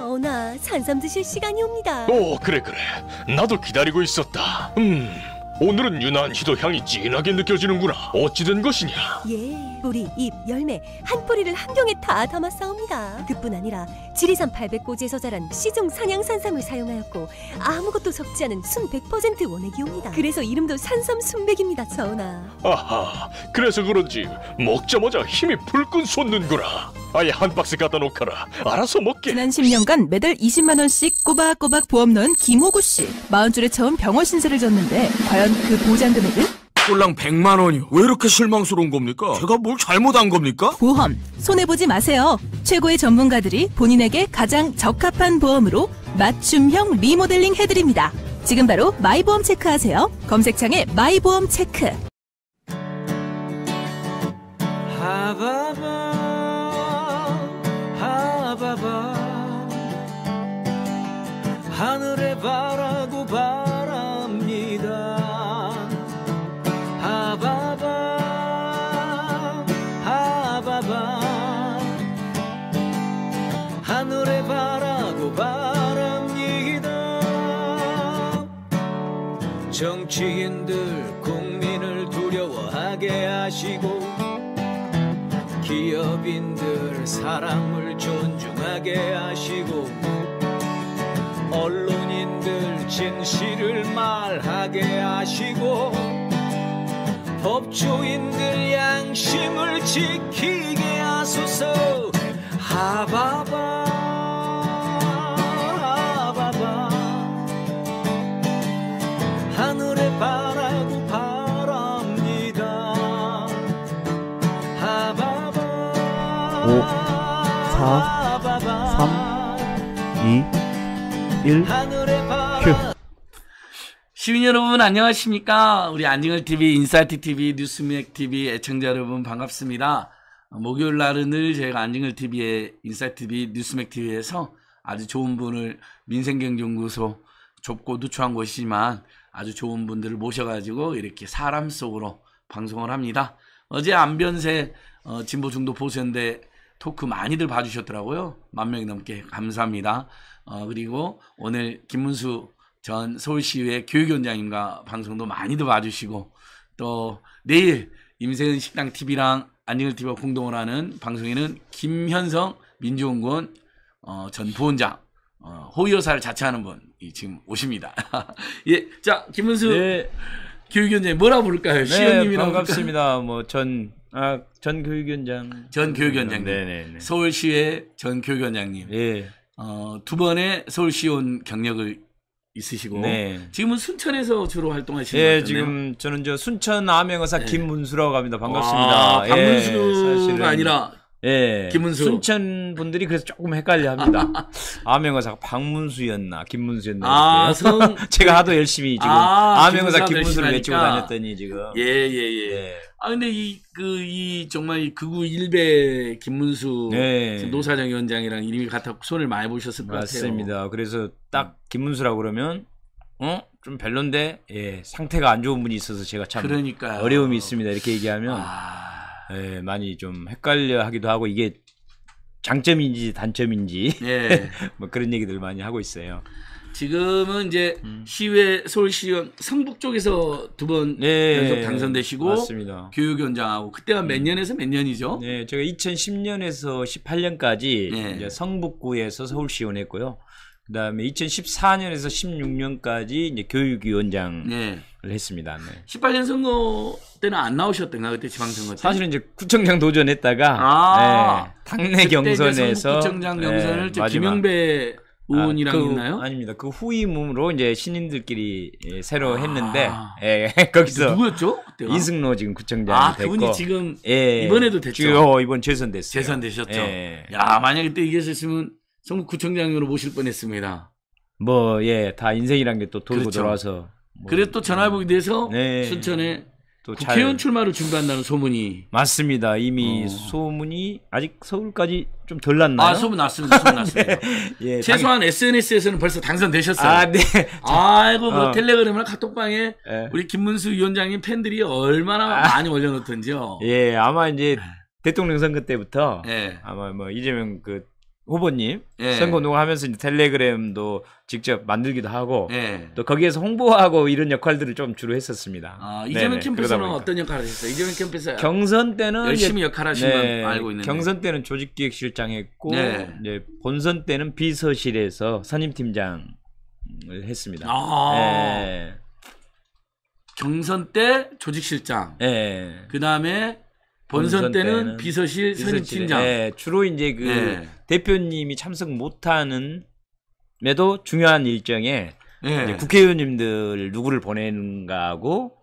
어나 산삼 드실 시간이 옵니다. 오, 그래 그래. 나도 기다리고 있었다. 음, 오늘은 유난히도 향이 진하게 느껴지는구나. 어찌된 것이냐? 예, 뿌리, 잎, 열매 한 뿌리를 한 병에 다 담았사옵니다. 그뿐 아니라 지리산 800고지에서 자란 시종 산양산삼을 사용하였고 아무것도 섞지 않은 순 100% 원액이옵니다. 그래서 이름도 산삼순백입니다, 전하. 아하, 그래서 그런지 먹자마자 힘이 불끈 솟는구나. 아예 한 박스 갖다 놓거라. 알아서 먹게. 지난 10년간 매달 20만 원씩 꼬박꼬박 보험 넣은 김호구 씨. 마흔줄에 처음 병원 신세를 졌는데 과연 받았던 그 보장 금액은? 꼴랑 100만 원이요. 왜 이렇게 실망스러운 겁니까? 제가 뭘 잘못한 겁니까? 보험 손해보지 마세요. 최고의 전문가들이 본인에게 가장 적합한 보험으로 맞춤형 리모델링 해드립니다. 지금 바로 마이보험 체크하세요. 검색창에 마이보험 체크. 하바바 하바바 하늘 정치인들 국민을 두려워하게 하시고 기업인들 사람을 존중하게 하시고 언론인들 진실을 말하게 하시고 법조인들 양심을 지키게 하소서 하바바 4, 3, 2, 1, 큐. 시민 여러분 안녕하십니까? 우리 안징을 TV, 인사이트 TV, 뉴스맥 TV 애청자 여러분 반갑습니다. 목요일 날은 늘 저희가 안징을 t v 의 인사이트 TV, 뉴스맥 TV에서 아주 좋은 분을 민생경제연구소 좁고 누추한 곳이지만 아주 좋은 분들을 모셔가지고 이렇게 사람 속으로 방송을 합니다. 어제 안변세 어, 진보중도 보수연대 토크 많이들 봐주셨더라고요. 만 명이 넘게 감사합니다. 어, 그리고 오늘 김문수 전 서울시의회 교육위원장님과 방송도 많이들 봐주시고 또 내일 임세은 식당 TV랑 안진을 TV와 공동으 하는 방송에는 김현성 민주원군 어, 전 부원장 어, 호의 여사를 자처하는 분이 지금 오십니다. 예, 자 김문수 네. 교육위원장님 뭐라 부를까요? 네, 시연님이라고 반갑습니다. 뭐전 아, 전 교육위원장. 전교육위원장 네네네. 네. 서울시의 전 교육위원장님. 예. 어, 두 번의 서울시 원 경력을 있으시고 네. 지금은 순천에서 주로 활동하시는 거죠? 예, 지금 저는 저 순천 아명의사 예. 네. 김문수라고 합니다. 반갑습니다. 아, 예, 박문수가 예, 아니라 예, 김문수. 순천 분들이 그래서 조금 헷갈려합니다. 아명의사가 박문수였나 김문수였나. 아, 성... 제가 하도 열심히 지금 아, 암행어사 김문수를 외치고 다녔더니 지금. 예, 예. 예. 예. 아 근데 이 그이 그, 이 정말 그 극우 일베 김문수 네. 노사정 위원장이랑 이름이 같아고 손을 많이 보셨을 것 맞습니다. 그래서 딱 음. 김문수라고 그러면 어? 좀 별론데 예 상태가 안 좋은 분이 있어서 제가 참 그러니까요. 어려움이 있습니다. 이렇게 얘기하면 아... 예, 많이 좀 헷갈려 하기도 하고 이게 장점인지 단점인지 예. 뭐 그런 얘기들 많이 하고 있어요. 지금은 이제 음. 시외 서울시의원 성북 쪽에서 두번 네, 연속 당선되시고 맞습니다. 교육위원장하고 그때가 몇 음. 년에서 몇 년이죠? 네, 제가 2010년에서 18년까지 네. 이제 성북구에서 서울시의원 했고요. 그다음에 2014년에서 16년까지 이제 교육위원장을 네. 했습니다. 네. 18년 선거 때는 안 나오셨던가 그때 지방선거 때? 사실은 이제 구청장 도전했다가 아~ 네, 당내 경선에서 구청장 경선을 네, 김영배 우은이랑 아, 그, 있나요? 아닙니다. 그 후임으로 이제 신인들끼리 예, 새로 아. 했는데 아. 예, 예 거기서 누구였죠? 그때 이승로 지금 구청장 아, 됐고 그분이 지금 예, 예, 이번에도 됐죠. 주요, 이번 재선됐어요. 재선되셨죠. 예. 야 만약에 때 이겼으면 전국 구청장으로 모실 뻔했습니다. 뭐 예 다 인생이란 게 또 돌고 그렇죠. 돌아서. 뭐, 그래 또 전화해보기 돼서 네. 순천에 또 국회의원 잘... 출마를 준비한다는 소문이 맞습니다. 이미 어. 소문이 아직 서울까지 좀 덜 났나요? 아 소문 났습니다. 소문 났습니다. 예, 예, 최소한 당... SNS에서는 벌써 당선되셨어요. 아 네. 아이고 뭐 어. 텔레그램이나 카톡방에 예. 우리 김문수 위원장님 팬들이 얼마나 아. 많이 올려놓던지요. 예 아마 이제 네. 대통령 선거 때부터 예. 아마 뭐 이재명 그 후보님 예. 선거운동 하면서 이제 텔레그램도 직접 만들기도 하고 예. 또 거기에서 홍보하고 이런 역할들을 좀 주로 했었습니다. 아, 이재명 캠프에서는 어떤 역할을 했어요? 이재명 캠프에서 경선 때는 열심히 역할하신 네, 건 알고 있는데 경선 때는 조직기획실장 했고 네. 이제 본선 때는 비서실에서 선임팀장을 했습니다. 아~ 네. 경선 때 조직실장. 네. 그 다음에 본선, 때는, 비서실 선임팀장. 네, 주로 이제 그 네. 대표님이 참석 못하는 매도 중요한 일정에 네. 국회의원님들 누구를 보내는가 하고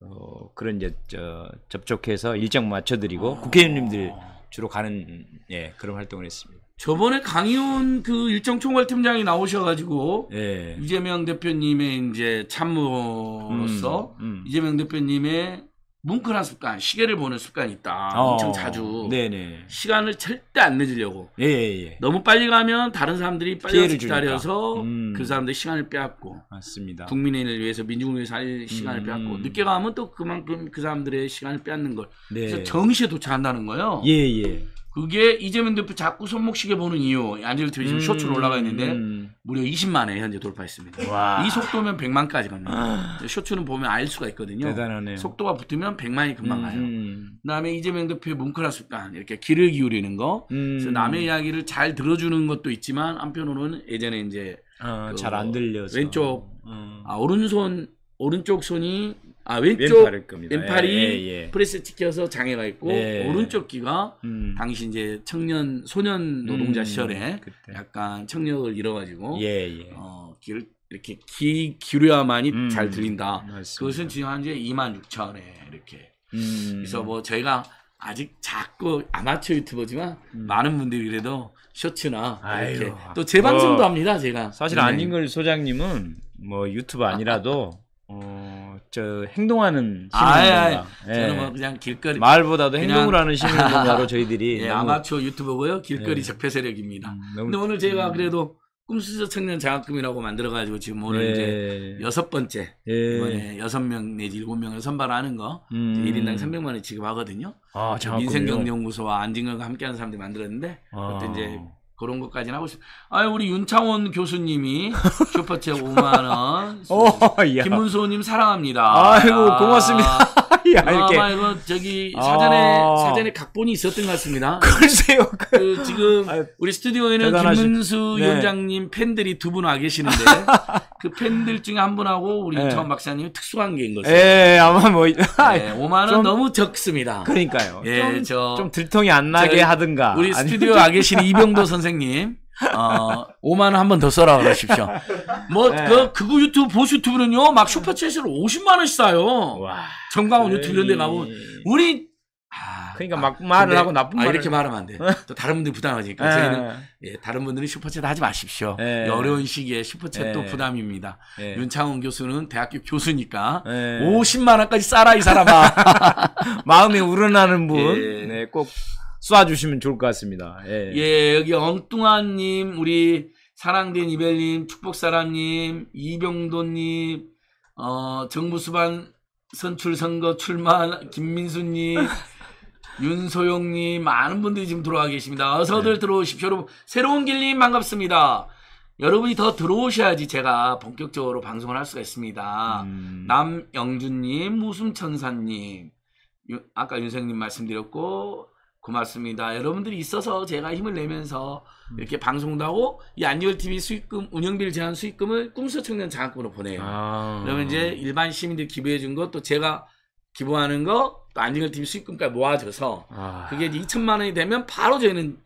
어, 그런 이제 저, 접촉해서 일정 맞춰드리고 아. 국회의원님들 주로 가는 예 그런 활동을 했습니다. 저번에 강희훈 그 일정 총괄팀장이 나오셔가지고 예. 이재명 대표님의 이제 참모로서 음, 음. 이재명 대표님의 뭉클한 습관, 시계를 보는 습관이 있다. 어. 엄청 자주. 네네. 시간을 절대 안 늦으려고. 예예. 예. 너무 빨리 가면 다른 사람들이 빨리 기다려서 음. 그 사람들 시간을 빼앗고. 맞습니다. 국민을 위해서 민중을 위해서 할 시간을 음. 빼앗고 늦게 가면 또 그만큼 그 사람들의 시간을 빼앗는 걸. 네. 그래서 정시에 도착한다는 거예요. 예예. 예. 그게 이재명 대표 자꾸 손목시계 보는 이유. 안젤 TV 지금 음, 쇼츠로 올라가 있는데 음. 무려 20만에 현재 돌파했습니다. 와. 이 속도면 100만까지 갑니다. 아. 쇼츠는 보면 알 수가 있거든요. 대단하네요. 속도가 붙으면 100만이 금방 가요. 음. 그다음에 이재명 대표의 뭉클한 습관 이렇게 귀를 기울이는 거. 그래서 음. 남의 이야기를 잘 들어주는 것도 있지만 한편으로는 예전에 이제 어, 그 잘안 들려서 왼쪽 어. 아, 오른손 오른쪽 손이 아 왼쪽 왼팔일 겁니다. 왼팔이 예, 예, 예. 프레스 찍혀서 장애가 있고 예. 오른쪽 귀가 음. 당시 이제 청년 소년 노동자 음, 시절에 그때. 약간 청력을 잃어가지고 예, 예. 어, 귀를 이렇게 귀 기류야만이 음, 잘 들린다. 맞습니다. 그것은 지금 현재 2만 6천 에 이렇게. 음. 그래서 뭐 저희가 아직 작고 아마추어 유튜버지만 음. 많은 분들이 그래도 셔츠나 이렇게 또 재방송도 어, 합니다 제가 사실 안인걸 네. 소장님은 뭐 유튜브 아니라도 아, 어, 저 행동하는 시민운동가. 아, 예. 예. 저는 예. 뭐 그냥 길거리 말보다도 행동을 하는 시민운동가로 저희들이 예, 너무... 아마추어 유튜버고요. 길거리 예. 적폐 세력입니다. 음, 너무... 근데 오늘 제가 음. 그래도 꿈수저 청년 장학금이라고 만들어가지고 지금 오늘 예. 이제 여섯 번째 예. 이번에 여섯 명 내지 일곱 명을 선발하는 거 음. 1인당 300만 원 지급하거든요. 아, 민생경제연구소와 안진건과 함께하는 사람들이 만들었는데 아. 그때 이제 그런 것까지는 하고 싶어요. 아, 우리 윤창원 교수님이 슈퍼챗 5만 원. 오, 김문수님 사랑합니다. 아이고 고맙습니다. 아, 아, 이거 저기 사전에 아... 사전에 각본이 있었던 것 같습니다. 글쎄요. 그, 그 지금 우리 스튜디오에는 대단하신... 김문수 네. 위원장님 팬들이 두 분 와 계시는데 그 팬들 중에 한 분하고 우리 네. 정 박사님 특수한 게인 거죠. 예, 예, 아마 뭐 네, 5만 원 너무 적습니다. 그러니까요. 예, 좀, 저, 좀 들통이 안 나게 하든가. 우리 스튜디오 아니면... 와 계신 이병도 선생님. 어, 5만 원한 번 더 써라 그러십시오. 뭐, 네. 그, 그거 유튜브, 보수 유튜브는요, 막 슈퍼챗으로 50만 원씩 싸요. 정광훈 에이. 유튜브 이런 데 가면. 우리, 아, 그러니까 아, 막 말을 하고 나쁜 아, 말을. 이렇게 말하면 안 돼. 어? 또 다른 분들이 부담하니까. 네. 저희는, 예, 다른 분들이 슈퍼챗 하지 마십시오. 이 네. 어려운 시기에 슈퍼챗도 네. 부담입니다. 윤창훈 교수는 대학교 교수니까. 50만 원까지 싸라, 이 사람아. 마음이 우러나는 분. 예. 네, 꼭 쏴주시면 좋을 것 같습니다. 예, 예 여기 엉뚱한님, 우리 사랑된 이별님축복사랑님 이병도님, 어, 정부수반 선출 선거 출마 김민수님, 윤소영님 많은 분들이 지금 들어와 계십니다. 어서들 네. 들어오십시오. 여러분 새로운 길님 반갑습니다. 여러분이 더 들어오셔야지 제가 본격적으로 방송을 할 수가 있습니다. 음... 남영준님, 무숨천사님, 아까 윤생님 말씀드렸고 고맙습니다. 여러분들이 있어서 제가 힘을 내면서 음. 이렇게 방송도 하고 이 안유월 TV 수익금 운영비를 제한 수익금을 꿈수 청년 장학금으로 보내요. 아. 그러면 이제 일반 시민들 기부해 준것또 제가 기부하는 거 또 안유월 TV 수익금까지 모아줘서 아. 그게 이제 2천만 원이 되면 바로 저희는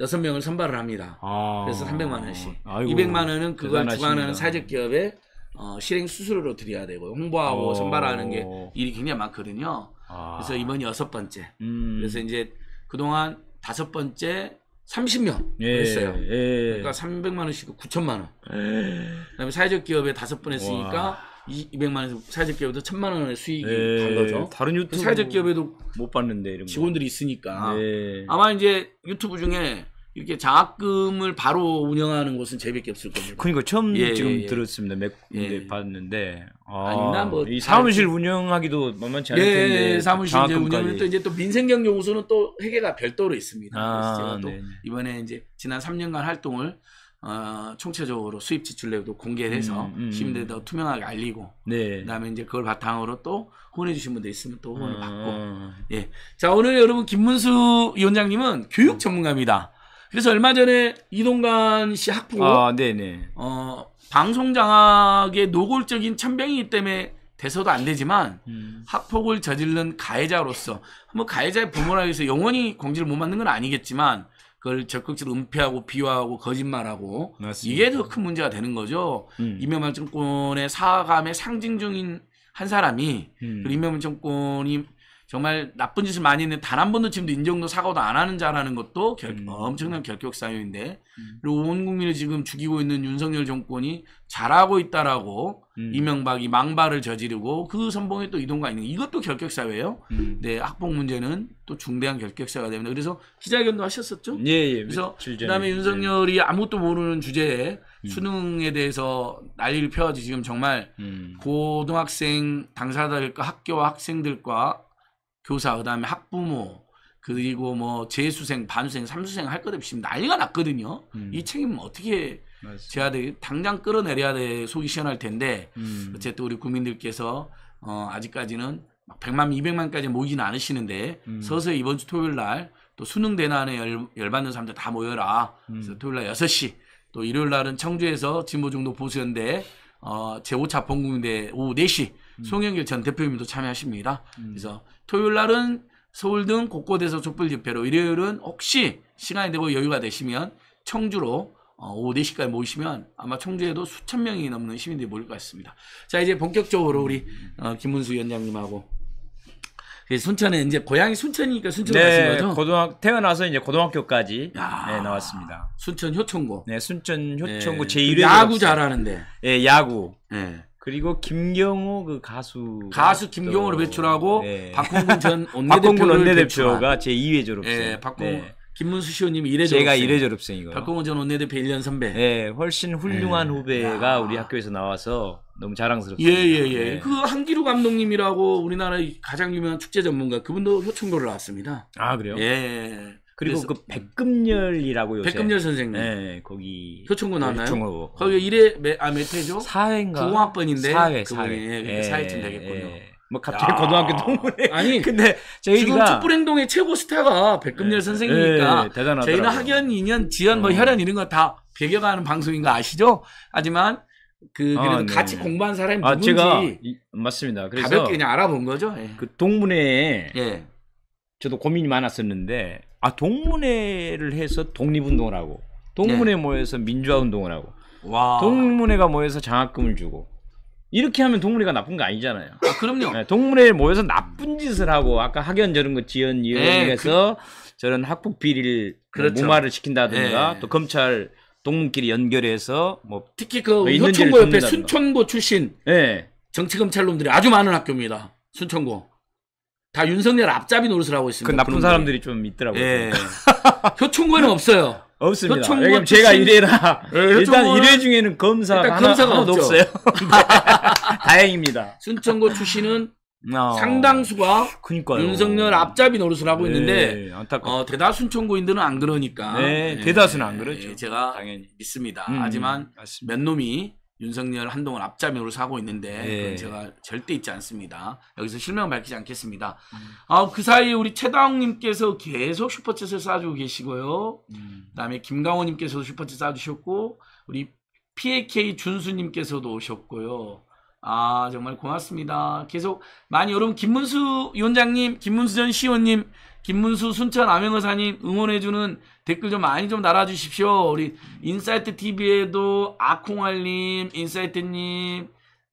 여섯 명을 선발을 합니다. 아. 그래서 300만 원씩. 아이고, 200만 원은 그걸 주관하는 사회적 기업에 어, 실행 수수료로 드려야 되고 홍보하고 오. 어. 선발하는 게 일이 굉장히 많거든요. 아. 그래서 이번 여섯 번째. 음. 그래서 이제 그동안 다섯 번째 30명 예, 했어요. 예. 그러니까 300만 원씩 9천만 원. 예. 그다음에 사회적 기업에 다섯 번 했으니까 200만 원에서 사회적 기업에서 1천만 원의 수익이 예. 간 거죠. 다른 유튜브 사회적 기업에도 못 봤는데 이런 직원들이 있으니까 예. 아마 이제 유튜브 중에 이렇게 장학금을 바로 운영하는 곳은 재밖에 없을 겁니다. 그러니까 처음 예, 예 지금 예, 예. 들었습니다. 몇 군데 예, 예. 봤는데 아, 아니나 뭐이 사무실 잘... 운영하기도 만만치 않을 데 예, 사무실 이제 운영을 또 이제 또 민생경제우수는 또 회계가 별도로 있습니다. 아, 그래서 제가 또 네. 네. 이번에 이제 지난 3년간 활동을 어, 총체적으로 수입 지출 내역도 공개를 해서 음, 음, 음. 시민들 더 투명하게 알리고 네. 그다음에 이제 그걸 바탕으로 또 후원해 주신 분들 있으면 또 후원을 아, 받고 예. 자 오늘 여러분 김문수 위원장님은 교육 전문가입니다. 그래서 얼마 전에 이동관 씨 학부고 아, 네네. 네. 어, 방송 장악의 노골적인 천병이기 때문에 돼서도 안 되지만 음. 학폭을 저지른 가해자로서 뭐 가해자의 부모라 해서 영원히 공지를 못 맞는 건 아니겠지만 그걸 적극적으로 은폐하고 비화하고 거짓말하고 맞습니다. 이게 더 큰 문제가 되는 거죠. 음. 이명박 정권의 사감의 상징 중인 한 사람이 음. 그리 이명박 정권이 정말 나쁜 짓을 많이 했는데 단 한 번도 지금도 인정도 사과도 안 하는 자라는 것도 결, 음. 엄청난 결격 사유인데 음. 그리고 온 국민을 지금 죽이고 있는 윤석열 정권이 잘하고 있다라고 음. 이명박이 망발을 저지르고 그 선봉에 또 이동가 있는 이것도 결격 사유예요. 음. 네 학폭 문제는 또 중대한 결격 사유가 됩니다. 그래서 기자회견도 하셨었죠. 예, 예. 그래서 그다음에 윤석열이 예. 아무것도 모르는 주제에 음. 수능에 대해서 난리를 펴가지고 지금 정말 음. 고등학생 당사자들과 학교와 학생들과 교사, 그 다음에 학부모, 그리고 뭐 재수생, 반수생, 삼수생 할 것 없이 난리가 났거든요. 음. 이 책임은 어떻게 제야 돼? 당장 끌어내려야 돼. 속이 시원할 텐데 음. 어쨌든 우리 국민들께서 어, 아직까지는 100만, 200만까지 모이지는 않으시는데 음. 서서히 이번 주 토요일 날 또 수능 대난에 열, 열받는 사람들 다 모여라. 음. 그래서 토요일 날 6시 또 일요일 날은 청주에서 진보중도 보수연대 어, 제5차 본국인데 오후 4시 음. 송영길 전 대표님도 참여하십니다. 음. 그래서 토요일 날은 서울 등 곳곳에서 촛불 집회로 일요일은 혹시 시간이 되고 여유가 되시면 청주로 어, 오후 4시까지 모이시면 아마 청주에도 수천 명이 넘는 시민들이 모일 것 같습니다. 자 이제 본격적으로 우리 어, 김문수 위원장님하고 순천에 이제 고향이 순천이니까 순천 네, 가신 거죠? 고등학 태어나서 이제 고등학교까지 야, 네, 나왔습니다. 순천 효천고. 네, 순천 효천고 네, 제1회 야구 잘하는데. 예, 네, 야구. 네. 그리고 김경호 그 가수 가수 김경호를 배출하고 네. 박홍근 전 원내대표를 원내대표가 제 2회 졸업생. 예, 박홍 네. 김문수 시호님 1회 졸업생. 제가 1회 졸업생이고 박홍근 전 원내대표 1년 선배. 네, 훨씬 훌륭한 네. 후배가 야. 우리 학교에서 나와서 너무 자랑스럽습니다. 예예예. 예, 예. 예. 네. 그 한기루 감독님이라고 우리나라 의 가장 유명한 축제 전문가 그분도 효충고를 나왔습니다. 아 그래요? 예. 예 그리고 그 음. 백금열이라고 요새 백금열 선생님. 네, 거기 효충구 나왔나요? 효충구. 거기 1회 매, 아 몇회죠? 4회인가? 9학번인데 4회, 4회. 예, 4회쯤 예, 되겠군요. 예. 뭐 갑자기 야. 고등학교 동문회 아니 근데 저희가 지금 촛불행동의 최고 스타가 백금열 예, 선생이니까 예, 대단하더 저희는 학연 2년 지연 뭐 어. 혈연 이런 거 다 배겨가는 방송인 거 아시죠? 하지만 그 아, 그래도 아, 같이 네. 공부한 사람이 아, 누군지 제가, 맞습니다. 그래서 가볍게 그냥 알아본 거죠. 예. 그 동문회에 예. 저도 고민이 많았었는데 아 동문회를 해서 독립운동을 하고 동문회 네. 모여서 민주화 운동을 하고 와. 동문회가 모여서 장학금을 주고 이렇게 하면 동문회가 나쁜 거 아니잖아요. 아, 그럼요. 네, 동문회에 모여서 나쁜 짓을 하고 아까 학연 저런 거 지연 이원에서 네, 그... 저런 학폭 비리를 그렇죠. 무마를 시킨다든가 네. 또 검찰 동문끼리 연결해서 뭐 특히 그뭐 효천고 옆에 순천고 출신 네. 정치 검찰 놈들이 아주 많은 학교입니다. 순천고. 다 윤석열 앞잡이 노릇을 하고 있습니다. 그 나쁜 그런데. 사람들이 좀 있더라고요. 예. 네. 효충고에는 없어요. 없습니다. 효충고 제가 일해라. 예, 일단 일회 중에는 검사 일단 하나, 검사가 하나 없어요. 다행입니다. 순천고 출신은 n 어. 상당수가 그러니까요. 윤석열 앞잡이 노릇을 하고 네, 있는데 어, 대다수 청고인들은 안 그러니까 네, 네, 대다수는 안 그러죠. 제가 당연히 믿습니다. 음, 하지만 맞습니다. 몇 놈이 윤석열 한동안 앞자면로 사고 있는데 예. 그건 제가 절대 있지 않습니다. 여기서 실명 밝히지 않겠습니다. 음. 아그 사이에 우리 최다홍님께서 계속 슈퍼챗을 쏴주고 계시고요. 음. 그다음에 김강호님께서도 슈퍼챗 쏴주셨고 우리 PAK 준수님께서도 오셨고요. 아 정말 고맙습니다. 계속 많이 여러분 김문수 위원장님, 김문수 전 시원님, 김문수 순천 암행어사님 응원해주는 댓글 좀 많이 좀 달아주십시오. 우리 인사이트 TV에도 아콩알님, 인사이트님,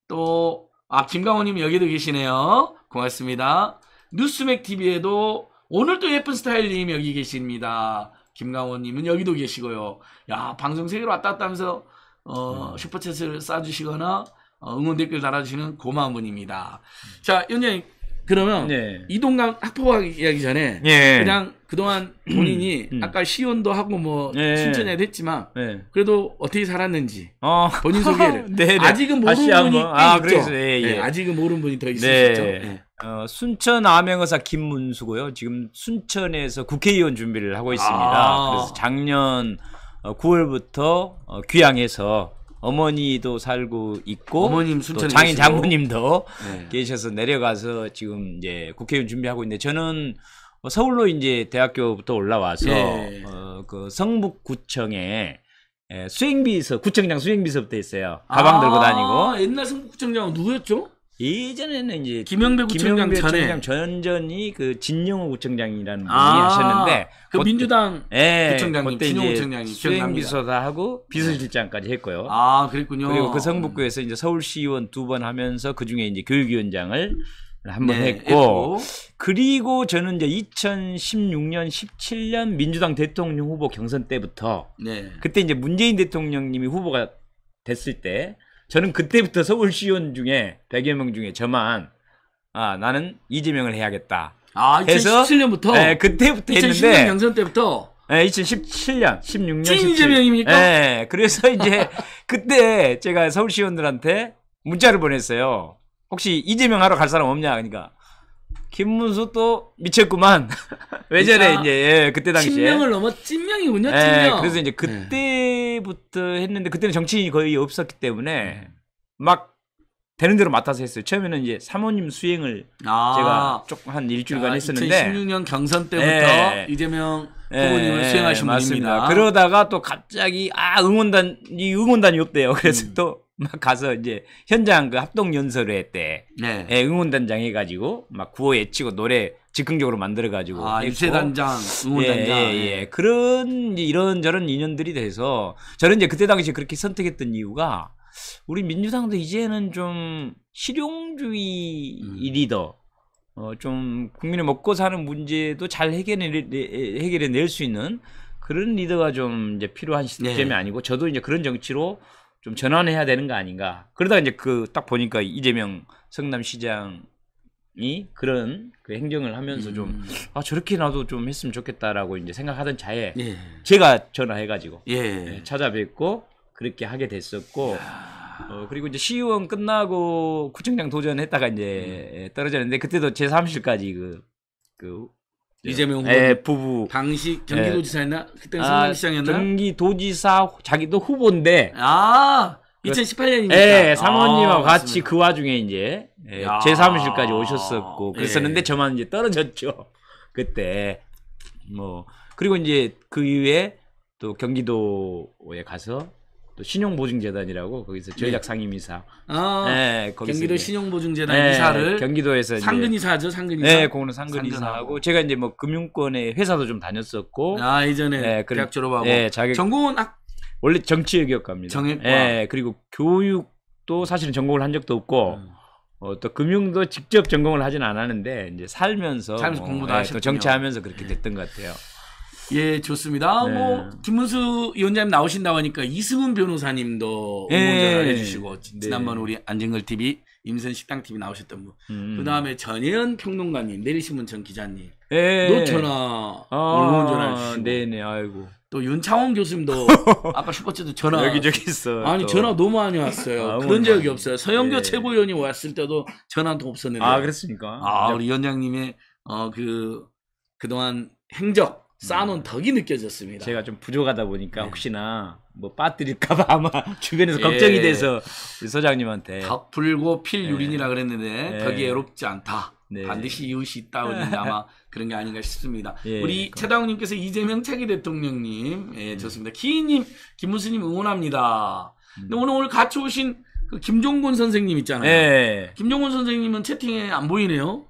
또 아, 김강호님 여기도 계시네요. 고맙습니다. 뉴스맥 TV에도 오늘 도 예쁜 스타일님 여기 계십니다. 김강호님은 여기도 계시고요. 야 방송 세계로 왔다 갔다 하면서 어, 음. 슈퍼챗을 쏴주시거나 어, 응원 댓글 달아주시는 고마운 분입니다. 자, 연장님 그러면 네. 이동강 학폭학 이야기 전에 네. 그냥 그동안 음. 본인이 음. 아까 시연도 하고 뭐 예. 신천에도 예. 했지만 예. 그래도 어떻게 살았는지 어. 본인 소개를 네, 네. 아직은 모르는 분이 아, 그래서, 예, 예. 네, 아직은 모르는 분이 더 있으시죠. 네. 어, 순천 아명의사 김문수고요. 지금 순천에서 국회의원 준비를 하고 있습니다. 아. 그래서 작년 9월부터 어, 어, 귀향해서 어머니도 살고 있고 어머님, 또 장인 계시고. 장모님도 네. 계셔서 내려가서 지금 이제 국회의원 준비하고 있는데 저는 뭐 서울로 이제 대학교부터 올라와서 예. 어, 그 성북구청에 예, 수행비서 구청장 수행비서부터 있어요. 가방 아, 들고 다니고. 옛날 성북구청장 누구였죠? 예전에는 이제 김영배 구청장 전에 전전이 그 진영호 구청장이라는 분이 아, 하셨는데 그 고, 민주당 예, 구청장님 진영호 구청장이 수행비서다 하고 비서실장까지 했고요. 아 그랬군요. 그리고 그 성북구에서 음. 이제 서울시의원 두 번 하면서 그 중에 이제 교육위원장을 한번 네, 했고, 했고, 그리고 저는 이제 2016년 17년 민주당 대통령 후보 경선 때부터 네. 그때 이제 문재인 대통령님이 후보가 됐을 때 저는 그때부터 서울시의원 중에 100여 명 중에 저만 아 나는 이재명을 해야겠다. 아 2017년부터 네, 그때부터 2016년 경선 때부터 네, 2017년 16년 찐이재명입니까? 네, 그래서 이제 그때 제가 서울시의원들한테 문자를 보냈어요. 혹시 이재명 하러 갈 사람 없냐? 그러니까 김문수 또 미쳤구만. 왜 저래 그러니까 이제 예, 그때 당시에. 명을 넘어 찐명이군요. 찐명. 예, 그래서 이제 네. 그때부터 했는데 그때는 정치인이 거의 없었기 때문에 막 되는 대로 맡아서 했어요. 처음에는 이제 사모님 수행을 아. 제가 조금 한 일주일간 아, 했었는데 2016년 경선 때부터 예. 이재명 부모님을 예, 수행하신 맞습니다. 분입니다. 그러다가 또 갑자기 아 응원단 이 응원단이 없대요. 그래서 음. 또막 가서 이제 현장 그 합동 연설회 때 네. 예, 응원단장 해가지고 막 구호 외치고 노래 즉흥적으로 만들어가지고 아, 유세단장 응원단장 예, 예, 예. 그런 이런 저런 인연들이 돼서 저는 이제 그때 당시 그렇게 선택했던 이유가 우리 민주당도 이제는 좀 실용주의 음. 리더 어, 좀 국민의 먹고 사는 문제도 잘 해결해 해결해 낼 수 있는 그런 리더가 좀 이제 필요한 네. 시점이 네. 아니고 저도 이제 그런 정치로 좀 전환해야 되는 거 아닌가. 그러다 가 이제 그 딱 보니까 이재명 성남시장이 그런 그 행정을 하면서 좀아 음. 저렇게 나도 좀 했으면 좋겠다라고 이제 생각하던 차에 예. 제가 전화해가지고 예. 예. 찾아뵙고 그렇게 하게 됐었고. 어, 그리고 이제 시의원 끝나고 구청장 도전했다가 이제 음. 떨어졌는데 그때도 제 사무실까지 그, 그 예. 이재명 예, 부부 당시 예. 경기도지사였나 그때 성남시장이었나 아, 경기도지사 자기도 후보인데 아 2018년이니까 예, 예, 사모님하고 아, 같이 그 와중에 이제 제 사무실까지 오셨었고 그랬었는데 저만 이제 떨어졌죠 그때 뭐 그리고 이제 그 이후에 또 경기도에 가서 또 신용보증재단이라고 거기서 네. 전략 상임이사. 아, 네, 거기서 경기도 신용보증재단 네, 이사를 경기도에서 상근이사죠, 상근이사. 네, 그거는 상근이사하고 제가 이제 뭐 금융권의 회사도 좀 다녔었고. 아 이전에 네, 그래, 대학 졸업하고. 네, 자격 전공은 학... 원래 정치외교학과입니다. 정액과. 네, 그리고 교육도 사실은 전공을 한 적도 없고. 음. 어, 또 금융도 직접 전공을 하진 않았는데 이제 살면서, 살면서 뭐, 공부도 네, 하셨 정치하면서 그렇게 됐던 것 같아요. 예, 좋습니다. 아, 뭐, 네. 뭐 김문수 위원장님 나오신다고 하니까 이승훈 변호사님도 응원 전화를 네. 해주시고 네. 지난번 우리 안진걸 TV 임선 식당 TV 나오셨던 분. 음. 그 다음에 전혜연 평론가님, 내리신문전 기자님, 예. 네. 노천아 아, 응 전화 주시고. 네네, 아이고. 또 윤창원 교수님도 아까 슈퍼챗도 전화 여기저기 있어. 아니 또. 전화 너무 많이 왔어요. 아, 그런 적이 없어요. 서영교 예. 최고위원이 왔을 때도 전화도 없었는데. 아 그랬습니까? 아 우리 위원장님의 어 그 그동안 행적 쌓아놓은 음. 덕이 느껴졌습니다. 제가 좀 부족하다 보니까 네. 혹시나 뭐 빠뜨릴까봐 아마 주변에서 예. 걱정이 돼서 우리 소장님한테 덕 불고 필 네. 유린이라 그랬는데 예. 덕이 애롭지 않다. 네. 반드시 이웃이 있다오니 아마 그런 게 아닌가 싶습니다. 예. 우리 최다웅님께서 이재명 차기 대통령님, 예, 음. 좋습니다. 기인님, 김문수님 응원합니다. 음. 근데 오늘 오늘 같이 오신 그 김종곤 선생님 있잖아요. 예. 김종곤 선생님은 채팅에 안 보이네요.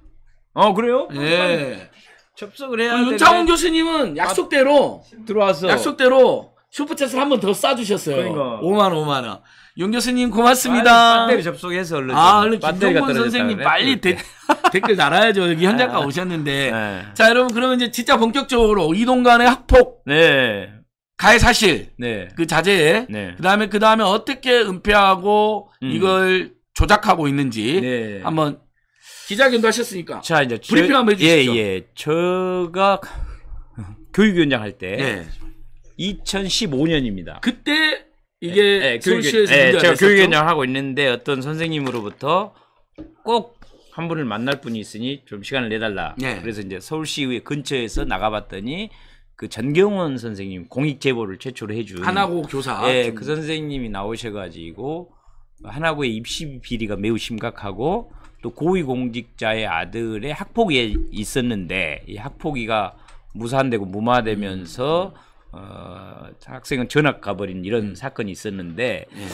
어 그래요? 예. 접속을 해야 돼. 윤창훈 교수님은 아, 약속대로 들어와서 약속대로 슈퍼챗을 한 번 더 쏴주셨어요. 그러니까. 5만 5만 원. 윤 교수님 고맙습니다. 빨리 접속해서 얼른. 아 얼른 김종권 선생님 빨리 데, 댓글 달아야죠. 여기 현장가 오셨는데. 네. 자 여러분 그러면 이제 진짜 본격적으로 이동간의 학폭. 네. 가해 사실. 네. 그 자제에. 네. 그 다음에 그 다음에 어떻게 은폐하고 음. 이걸 조작하고 있는지 네. 한번 기자견도 회 하셨으니까. 자, 이제 브리핑 저, 한번 해주시죠. 예, 예. 제가 교육위원장 할 때. 예. 2015년입니다. 그때 이게 예, 예, 서울시에서 예, 제가 했었죠? 교육위원장 하고 있는데 어떤 선생님으로부터 꼭 한 분을 만날 분이 있으니 좀 시간을 내달라. 예. 그래서 이제 서울시의 근처에서 나가봤더니 그 전경원 선생님 공익 제보를 최초로 해준 한화고 교사. 예, 그 선생님이 나오셔가지고 한화고의 입시 비리가 매우 심각하고 또 고위공직자의 아들의 학폭이 있었는데 이 학폭이가 무산되고 무마되면서 음, 음. 어, 학생은 전학 가버린 이런 음. 사건이 있었는데 음.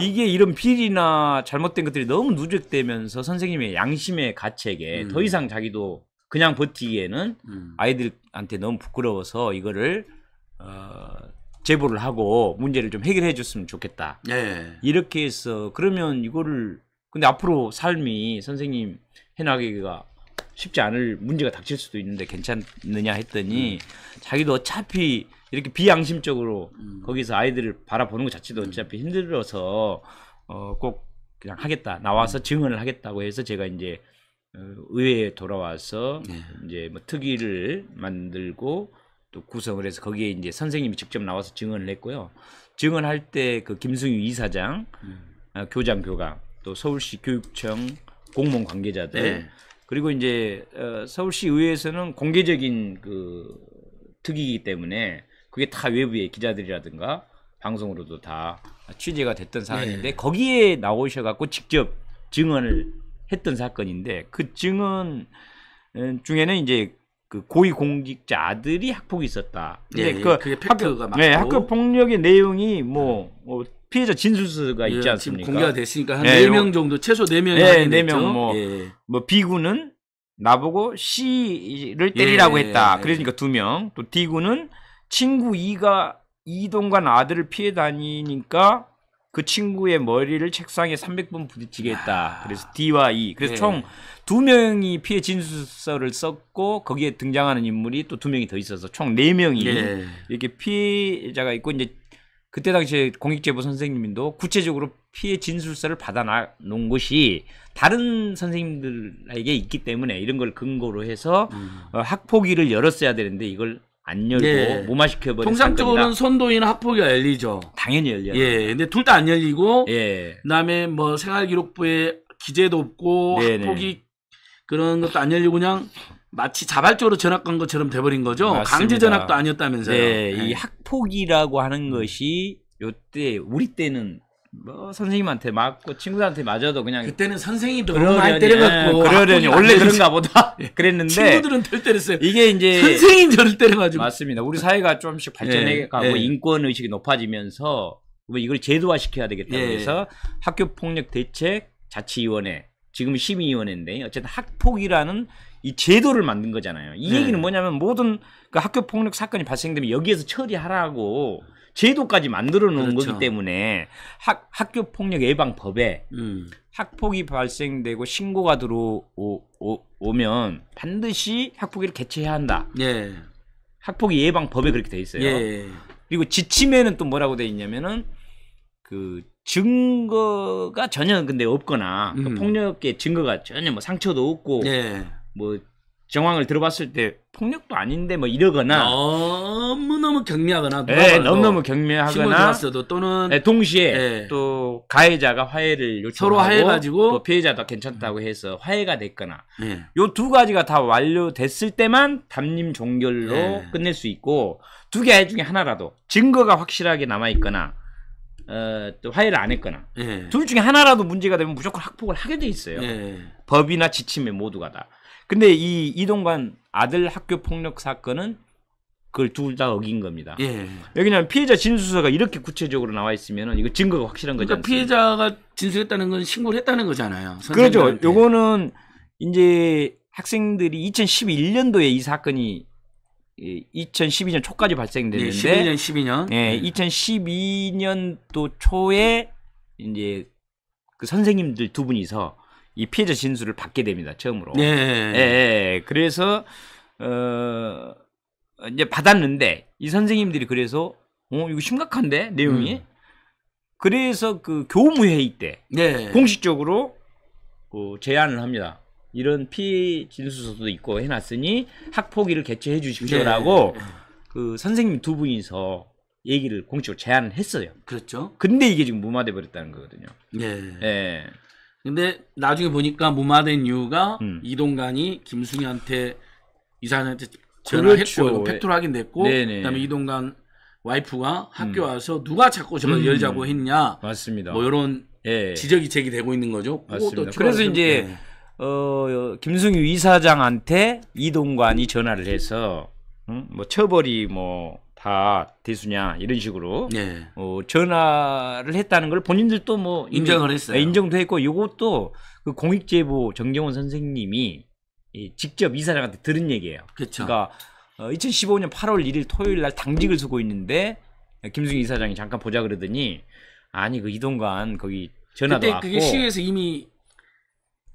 이게 이런 비리나 잘못된 것들이 너무 누적되면서 선생님의 양심의 가책에 음. 더 이상 자기도 그냥 버티기에는 음. 아이들한테 너무 부끄러워서 이거를 어, 제보를 하고 문제를 좀 해결해 줬으면 좋겠다. 네. 이렇게 해서 그러면 이거를 근데 앞으로 삶이 선생님 해나가기가 쉽지 않을 문제가 닥칠 수도 있는데 괜찮느냐 했더니 음. 자기도 어차피 이렇게 비양심적으로 음. 거기서 아이들을 바라보는 것 자체도 음. 어차피 힘들어서 어 꼭 그냥 하겠다 나와서 음. 증언을 하겠다고 해서 제가 이제 어, 의회에 돌아와서 네. 이제 뭐 특위를 만들고 또 구성을 해서 거기에 이제 선생님이 직접 나와서 증언을 했고요. 증언할 때 그 김승유 이사장, 음. 어, 교장 교감 또 서울시 교육청 공무원 관계자들 네. 그리고 이제 어, 서울시 의회에서는 공개적인 그 특이기 때문에 그게 다 외부의 기자들이라든가 방송으로도 다 취재가 됐던 사안인데 네. 거기에 나오셔 갖고 직접 증언을 했던 사건인데 그 증언 어, 중에는 이제 그 고위 공직자 아들이 학폭이 있었다. 근그 예, 예. 그게 팩트가 학교, 맞고. 네, 학교 폭력의 내용이 뭐, 뭐 피해자 진술서가 예, 있지 않습니까? 지금 공개가 됐으니까 한네명 네 정도 최소 네 명이 네, 네명 뭐, 예. 뭐 B군은 나보고 C를 때리라고 예, 했다. 예. 그러니까 2 명. 또 D군은 친구 E가 이동관 아들을 피해 다니니까 그 친구의 머리를 책상에 300번 부딪히게 했다. 그래서 D와 E. 그래서 네. 총2 명이 피해 진술서를 썼고 거기에 등장하는 인물이 또2 명이 더 있어서 총4 명이 네. 이렇게 피해자가 있고 이제 그때 당시에 공익제보 선생님도 구체적으로 피해 진술서를 받아 놓은 것이 다른 선생님들에게 있기 때문에 이런 걸 근거로 해서 음. 어, 학폭위를 열었어야 되는데 이걸 안 열고 예. 무마시켜버린 통상적으로는 선도이 학폭위가 열리죠. 당연히 열려요. 예, 근데 둘 다 안 열리고 예. 그다음에 뭐 생활기록부에 기재도 없고 네 학폭위 그런 것도 안 열리고 그냥 마치 자발적으로 전학 간 것처럼 돼버린 거죠. 맞습니다. 강제 전학도 아니었다면서요. 네, 네. 이 학폭이라고 하는 음. 것이 요때 우리 때는 뭐 선생님한테 맞고 친구들한테 맞아도 그냥 그때는 선생이 너무 많이 때려갖고 예, 그러려니 원래 그런가 보다 그랬는데 친구들은 덜 때렸어요. 이게 이제 선생님 저를 때려가지고 맞습니다. 우리 사회가 조금씩 발전해가고 네. 인권 의식이 높아지면서 뭐 이걸 제도화 시켜야 되겠다 그래서 네. 학교 폭력 대책 자치위원회 지금 심의위원회인데 어쨌든 학폭이라는 이 제도를 만든 거잖아요. 이 네. 얘기는 뭐냐면 모든 그 학교 폭력 사건이 발생되면 여기에서 처리하라고 제도까지 만들어 놓은 그렇죠. 거기 때문에 학, 학교 폭력 예방법에 음. 학폭이 발생되고 신고가 들어오면 반드시 학폭위를 개최해야 한다. 예. 학폭위 예방법에 그렇게 돼 있어요. 예. 그리고 지침에는 또 뭐라고 돼 있냐면은 그 증거가 전혀 근데 없거나 그 음. 그 폭력의 증거가 전혀 뭐 상처도 없고 예. 뭐 정황을 들어봤을 때 폭력도 아닌데 뭐 이러거나 너무 너무 경미하거나 네, 예, 너무 너무 경미하거나 도 또는 네, 동시에 네. 또 가해자가 화해를 요청하고 서로 화해가지고 또 피해자도 괜찮다고 해서 화해가 됐거나 요 두 가지가 다 완료됐을 때만 담임 종결로 끝낼 수 있고 두 개 중에 하나라도 증거가 확실하게 남아 있거나 어, 또 화해를 안 했거나 둘 중에 하나라도 문제가 되면 무조건 학폭을 하게 돼 있어요 법이나 지침에 모두가 다 근데 이 이동관 아들 학교 폭력 사건은 그걸 둘 다 어긴 겁니다. 예. 여기는 피해자 진술서가 이렇게 구체적으로 나와 있으면 이거 증거가 확실한 거죠. 그러니까 피해자가 진술했다는 건 신고를 했다는 거잖아요. 그렇죠. 예. 요거는 이제 학생들이 2011년도에 이 사건이 2012년 초까지 예, 발생됐는데 예, 12년 12년 예, 2012년도 초에 이제 그 선생님들 두 분이서 이 피해자 진술을 받게 됩니다. 처음으로. 네. 예, 예. 그래서 어 이제 받았는데 이 선생님들이 그래서 어 이거 심각한데 내용이. 음. 그래서 그 교무회의 때 네. 공식적으로 그 제안을 합니다. 이런 피해 진술서도 있고 해놨으니 학폭위를 개최해 주십시오라고 네. 그 선생님 두 분이서 얘기를 공식적으로 제안을 했어요. 그렇죠. 근데 이게 지금 무마돼 버렸다는 거거든요. 네. 예. 근데 나중에 보니까 무마된 이유가 음. 이동관이 김승희한테 이사한테 전화했고 그렇죠. 팩토로 예. 확인됐고 네네. 그다음에 이동관 와이프가 학교 음. 와서 누가 자꾸 저걸 음. 열자고 했냐 맞습니다. 뭐 이런 예. 지적이 제기되고 있는 거죠. 맞습니다. 그래서 이제 네. 어, 김승유 이사장한테 이동관이 전화를 해서 음? 뭐 처벌이 뭐다 대수냐 이런 식으로 네. 어, 전화를 했다는 걸 본인들도 뭐 인정을 했어요. 네, 인정도 했고 이것도 그 공익제보 정경원 선생님이 직접 이사장한테 들은 얘기예요. 그쵸. 그러니까 어, 2015년 8월 1일 토요일 날 당직을 쓰고 있는데 김승희 이사장이 잠깐 보자 그러더니 아니 그 이동관 거기 전화도 그때 왔고 그게 시에서 이미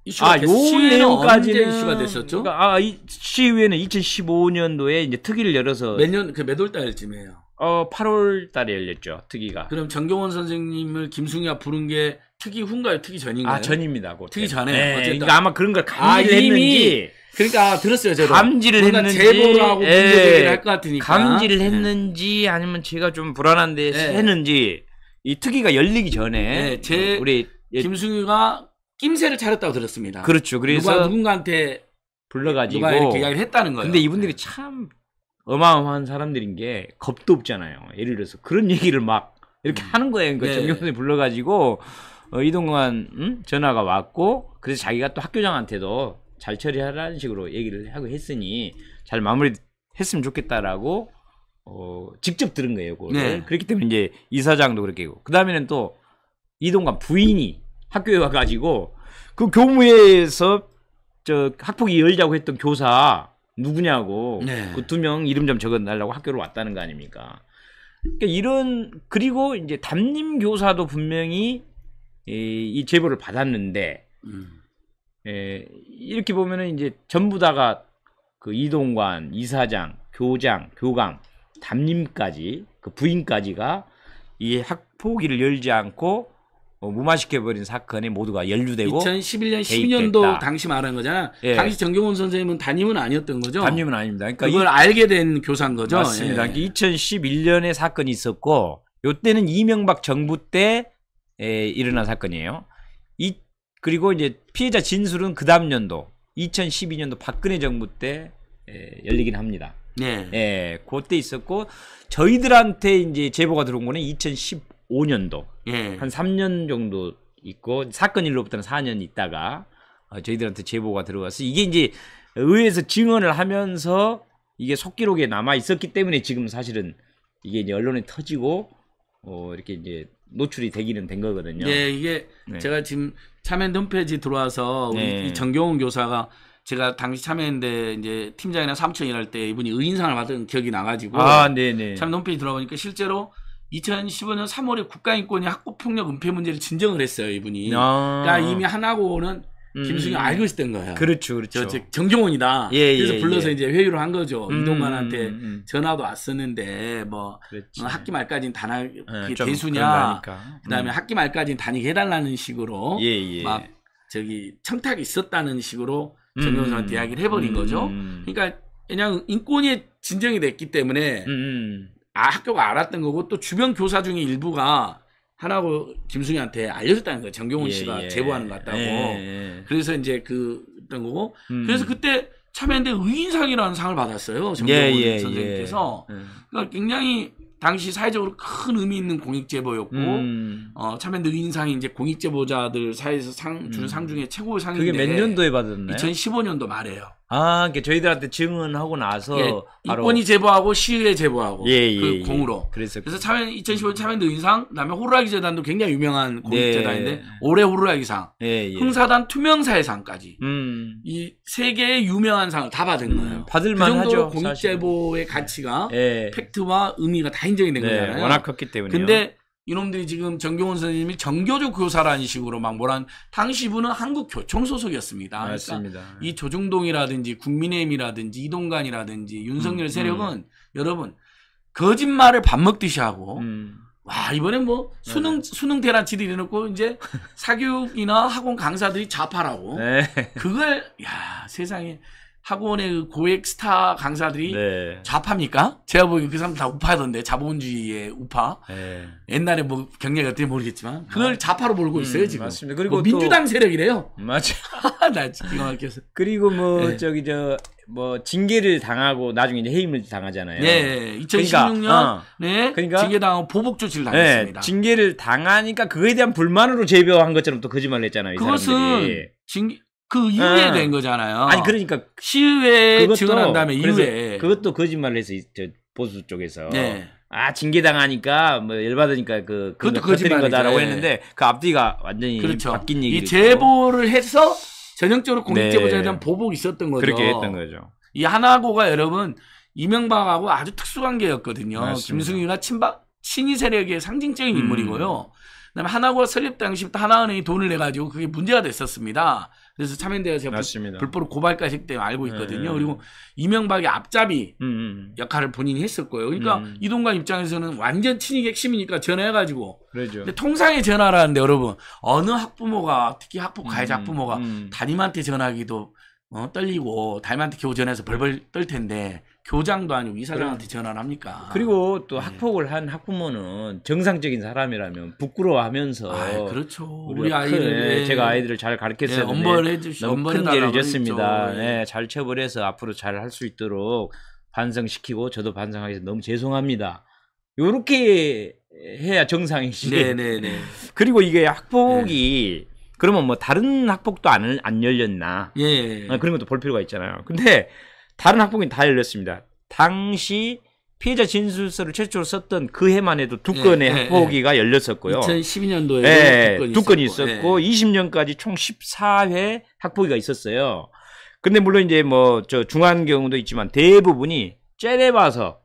이슈가 아, 요 내용까지는 이슈가 됐었죠. 그러니까 아, 이시위에는 2015년도에 이제 특위를 열어서 매년 그 몇 월 달쯤에요. 어, 8월 달에 열렸죠. 특위가. 그럼 정경원 선생님을 김승희가 부른 게 특위 후인가요? 특위 전인가요? 아, 전입니다. 그 특위 네. 전에. 네, 어쨌든 그러니까 아마 그런 걸 아, 감지를 아, 했는지 그러니까 들었어요, 저도. 감지를 했는지 제보를 하고 예, 문할것 같으니까. 감지를 네. 했는지 아니면 제가 좀 불안한데 예. 했는지 이 특위가 열리기 전에 예, 제 우리 김승희가 낌새를 차렸다고 들었습니다. 그렇죠. 그래서 누가 누군가한테 불러가지고 누가 이렇게 이야기를 했다는 거예요. 근데 이분들이 네. 참 어마어마한 사람들인 게 겁도 없잖아요. 예를 들어서 그런 얘기를 막 이렇게 음. 하는 거예요. 그니까 네. 정경선이 불러가지고 어, 이동관 음? 전화가 왔고 그래서 자기가 또 학교장한테도 잘 처리하라는 식으로 얘기를 하고 했으니 잘 마무리 했으면 좋겠다라고 어, 직접 들은 거예요. 그걸. 네. 그렇기 때문에 이제 이사장도 그렇게 했고 그 다음에는 또 이동관 부인이 학교에 와가지고 그 교무회에서 저 학폭이 열자고 했던 교사 누구냐고 네. 그두 명 이름 좀 적어달라고 학교로 왔다는 거 아닙니까? 그러니까 이런 그리고 이제 담임 교사도 분명히 이, 이 제보를 받았는데 음. 에, 예, 이렇게 보면은 이제 전부 다가 그 이동관, 이사장, 교장, 교감, 담임까지 그 부인까지가 이 학폭위를 열지 않고 어, 무마시켜버린 사건에 모두가 연루되고 2011년 12년도 당시 말한 거잖아. 예. 당시 정경훈 선생님은 담임은 아니었던 거죠? 담임은 아닙니다. 그러니까 이걸 이, 알게 된 교사인 거죠. 맞습니다. 예. 2011년에 그러니까 사건이 있었고 요때는 이명박 정부 때 에, 일어난 사건이에요. 이 그리고 이제 피해자 진술은 그 다음 년도 2012년도 박근혜 정부 때 에, 열리긴 합니다. 네. 예, 그때 있었고 저희들한테 이제 제보가 들어온 거는 2 0 1 0 5년도 예. 한 3년 정도 있고 사건 일로부터는 4년 있다가 어, 저희들한테 제보가 들어가서 이게 이제 의회에서 증언을 하면서 이게 속기록에 남아 있었기 때문에 지금 사실은 이게 이제 언론에 터지고 어, 이렇게 이제 노출이 되기는 된 거거든요. 네, 이게 네. 제가 지금 참여인 홈페이지 들어와서 우리 네. 이 정경훈 교사가 제가 당시 참여연데 이제 팀장이나 사무이 일할 때 이분이 의인상을 받은 기억이 나가지고 아, 네네. 참여연 홈페이지 들어보니까 실제로 2015년 3월에 국가인권위 학교폭력 은폐 문제를 진정을 했어요 이분이. 아. 그러니까 이미 하나고는 김수희 음. 알고 있었던 거예요. 그렇죠, 그렇죠. 저, 정경원이다. 예, 예, 그래서 불러서 예. 이제 회유를 한 거죠. 음, 이동만한테 음, 음, 전화도 왔었는데 뭐그 어, 학기 말까지는 다니게 어, 예, 대수냐, 그다음에 음. 학기 말까지는 다니게 해달라는 식으로 예, 예. 막 저기 청탁이 있었다는 식으로 음. 정경원한테 이야기를 해버린 거죠. 그러니까 그냥 인권이 진정이 됐기 때문에 아, 학교가 알았던 거고 또 주변 교사 중에 일부가 하라고 김승희한테 알려줬다는 거예요. 정경훈 예, 씨가 예. 제보하는 것 같다고. 예, 예. 그래서 이제 그 했던 거고. 음. 그래서 그때 참여했는데 의인상이라는 상을 받았어요. 정경훈 예, 예, 선생님께서. 그러니까 굉장히 당시 사회적으로 큰 의미 있는 공익 제보였고 음. 어, 참여했는데 의인상이 이제 공익 제보자들 사이에서 상 주는 음. 상 중에 최고의 상인데 그게 몇 년도에 받았나요? 2015년도 말에요. 아, 그러니까 저희들한테 증언하고 나서 예, 바로 이권이 제보하고 시위에 제보하고 예, 예, 그 예. 공으로. 그래서 그래서 참여 2015년 참여도인상 그다음에 호루라기 재단도 굉장히 유명한 네. 공익 재단인데 올해 호루라기상, 예, 예. 흥사단 투명사의 상까지 음. 이 세 개의 유명한 상을 다 받은 음, 거예요. 그 받을만 하죠. 공익 사 제보의 가치가 예. 팩트와 의미가 다 인정이 된 네, 거잖아요. 워낙 컸기 때문에 근데 이놈들이 지금 정경훈 선생님이 정교조 교사라는 식으로 막 뭐란 당시 분은 한국 교총 소속이었습니다. 그러니까 맞습니다. 이 조중동이라든지 국민의힘이라든지 이동관이라든지 윤석열 음, 세력은 음. 여러분 거짓말을 밥 먹듯이 하고 음. 와 이번에 뭐 수능 네. 수능 대란 치 지들이 놓고 이제 사교육이나 학원 강사들이 좌파라고 네. 그걸 야 세상에 학원의 그 고액 스타 강사들이 네. 좌파입니까? 제가 보기엔 그 사람 다 우파던데 자본주의의 우파. 네. 옛날에 뭐 경력이 어떻게 모르겠지만 그걸 음, 좌파로 몰고 음, 있어요 음, 지금. 맞습니다. 그리고 뭐 민주당 세력이래요. 맞아. 나 기가 막혀서. 그리고 뭐 네. 저기 저. 뭐 징계를 당하고 나중에 이제 해임을 당하잖아요. 네, 2016년 그러니까, 어. 네, 그러니까 징계 당하고 보복 조치를 네, 당했습니다. 징계를 당하니까 그에 대한 불만으로 제보한 것처럼 또 거짓말을 했잖아요. 그것은 징그 이후에 아. 된 거잖아요. 아니 그러니까 시의회에 증언한 다음에 이후에 그것도 거짓말을 해서 저 보수 쪽에서 네. 아 징계당하니까 뭐 열받으니까 그, 그 그것도 거짓말인 뭐 거다라고 했는데 그 앞뒤가 완전히 그렇죠. 바뀐 얘기. 이 제보를 해서 전형적으로 네. 공익제보자에 대한 보복이 있었던 거죠. 그렇게 했던 거죠. 이 하나고가 여러분 이명박하고 아주 특수관계였거든요. 김승윤이나 친박 친위 세력의 상징적인 음. 인물이고요. 그다음에 하나고 가 설립 당시부터 하나은행이 돈을 내 가지고 그게 문제가 됐었습니다. 그래서 참여연대가 제가 맞습니다. 불법 고발까지 때문에 알고 네. 있거든요. 네. 그리고 이명박의 앞잡이 음, 음, 음. 역할을 본인이 했을 거예요. 그러니까 음. 이동관 입장에서는 완전 친익 핵심이니까 전화해가지고. 그러죠. 근데 통상의 전화라는데 여러분 어느 학부모가 특히 학부 가해자 음, 학부모가 음. 담임한테 전화하기도 어, 떨리고 담임한테 겨우 전해서 벌벌 떨 텐데 교장도 아니고 이사장한테 전화를 합니까? 그리고 또 네. 학폭을 한 학부모는 정상적인 사람이라면 부끄러워하면서 아 그렇죠. 우리 아이를 예, 제가 아이들을 잘 가르쳤어요. 네, 엄벌해 주시 너무 큰 죄를 졌습니다. 네, 예. 잘 처벌해서 앞으로 잘 할 수 있도록 반성시키고 저도 반성하기 위해서 너무 죄송합니다. 요렇게 해야 정상이지. 네네네. 네. 그리고 이게 학폭이 네. 그러면 뭐 다른 학폭도 안, 안 열렸나. 예. 아, 그런 것도 볼 필요가 있잖아요. 근데 다른 학폭모는다 열렸습니다. 당시 피해자 진술서를 최초로 썼던 그 해만 해도 두 건의 예, 예 학폭위가 예, 열렸었고요. 2012년도에 예, 두 건이 있었고 20년까지 예. 총 14회 학폭위가 있었어요. 근데 물론 이제 뭐 저 중한 경우도 있지만 대부분이 째려봐서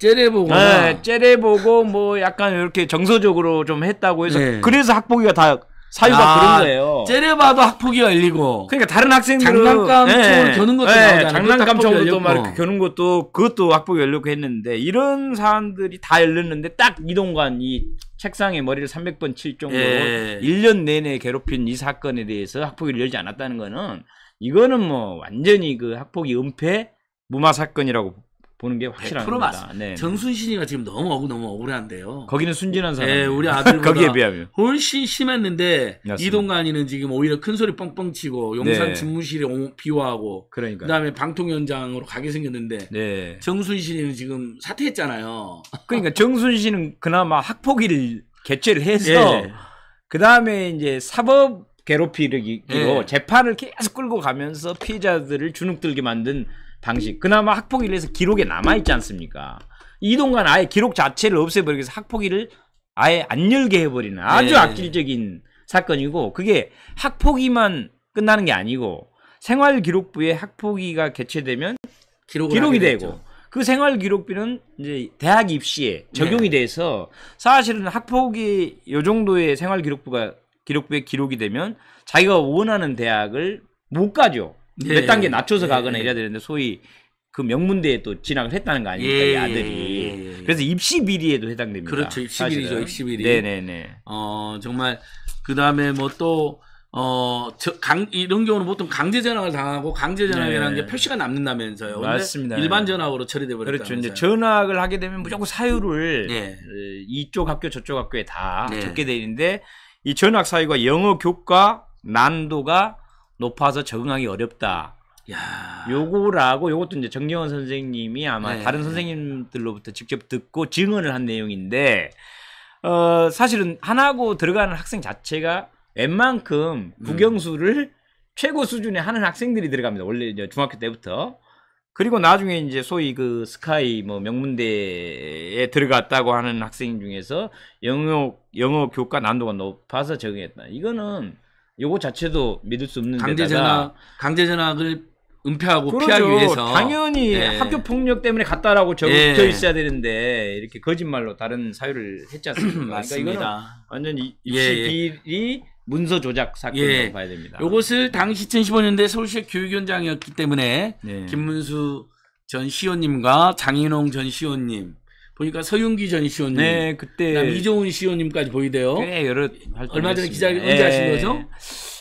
째려보고 네, 예, 째려보고 뭐 약간 이렇게 정서적으로 좀 했다고 해서 네. 그래서 학폭위가 다 사유가 아, 그런 거예요. 째려봐도 학폭이 열리고. 그러니까 다른 학생들 장난감 예, 예, 겨눈 것도 예, 나오잖아요. 장난감 쪽으로 말 겨눈 것도 그것도 학폭이 열리고 했는데 이런 사람들이 다 열렸는데 딱 이동관 이 책상에 머리를 300번 칠 정도로 예. 1년 내내 괴롭힌 이 사건에 대해서 학폭이 열지 않았다는 거는 이거는 뭐 완전히 그 학폭이 은폐 무마 사건이라고 보는 게 확실합니다. 맞습니다. 네. 네, 네. 정순신이가 지금 너무 억, 너무 억울한데요. 거기는 순진한 사람. 예, 우리 아들 거기에 비하면 훨씬 심했는데 다 이동관이는 지금 오히려 큰 소리 뻥뻥 치고 용산 네. 집무실에 비호하고 그러니까 그다음에 방통 현장으로 가게 생겼는데 네. 정순신이는 지금 사퇴했잖아요. 그러니까 정순신은 그나마 학폭위를 개최를 해서 예. 그다음에 이제 사법 괴롭히기로 예. 재판을 계속 끌고 가면서 피해자들을 주눅 들게 만든 방식. 그나마 학폭위를 해서 기록에 남아있지 않습니까? 이동관 아예 기록 자체를 없애버리고해서 학폭위를 아예 안 열게 해버리는 아주 네. 악질적인 사건이고 그게 학폭위만 끝나는 게 아니고 생활기록부에 학폭위가 개최되면 기록이 되고 했죠. 그 생활기록비는 이제 대학 입시에 적용이 네. 돼서 사실은 학폭위 요 정도의 생활기록부가 기록부에 기록이 되면 자기가 원하는 대학을 못 가죠. 예. 몇 단계 낮춰서 예. 가거나 이래야 되는데 소위 그 명문대에 또 진학을 했다는 거 아닙니까 예, 이 아들이 예, 그래서 입시 비리에도 해당됩니다. 그렇죠 입시 비리죠 입시 비리. 네네네. 어 정말 그 다음에 뭐 또 어, 저, 강, 이런 경우는 보통 강제 전학을 당하고 강제 전학이라는 네. 게 표시가 남는다면서요. 맞습니다. 일반 전학으로 처리돼 버렸다. 그렇죠. 이제 전학을 하게 되면 무조건 사유를 네. 이쪽 학교 저쪽 학교에 다 네. 적게 되는데 이 전학 사유가 영어 교과 난도가 높아서 적응하기 어렵다. 야. 요거라고 요것도 이제 정경원 선생님이 아마 네. 다른 선생님들로부터 직접 듣고 증언을 한 내용인데 어 사실은 하나고 들어가는 학생 자체가 웬만큼 음. 국영수를 음. 최고 수준에 하는 학생들이 들어갑니다. 원래 이제 중학교 때부터 그리고 나중에 이제 소위 그 스카이 뭐 명문대에 들어갔다고 하는 학생 중에서 영어 영어 교과 난도가 높아서 적응했다. 이거는 요거 자체도 믿을 수 없는 강제 전학 강제 전학을 은폐하고 그러죠. 피하기 위해서 당연히 네. 학교 폭력 때문에 갔다라고 적혀 네. 있어야 되는데 이렇게 거짓말로 다른 사유를 했지 않습니까? 그러니까 맞습니다. 그러니까 완전 히 입시 비리 예. 문서 조작 사건으로 예. 봐야 됩니다. 요것을 당시 2015년대 서울시 교육위원장이었기 때문에 네. 김문수 전 시원님과 장인홍 전 시원님 보니까 서윤기 전 시원님, 네, 그때 이종훈 시원님까지 보이대요. 꽤 여러 얼마 전에 기자 언제 예. 하신 거죠?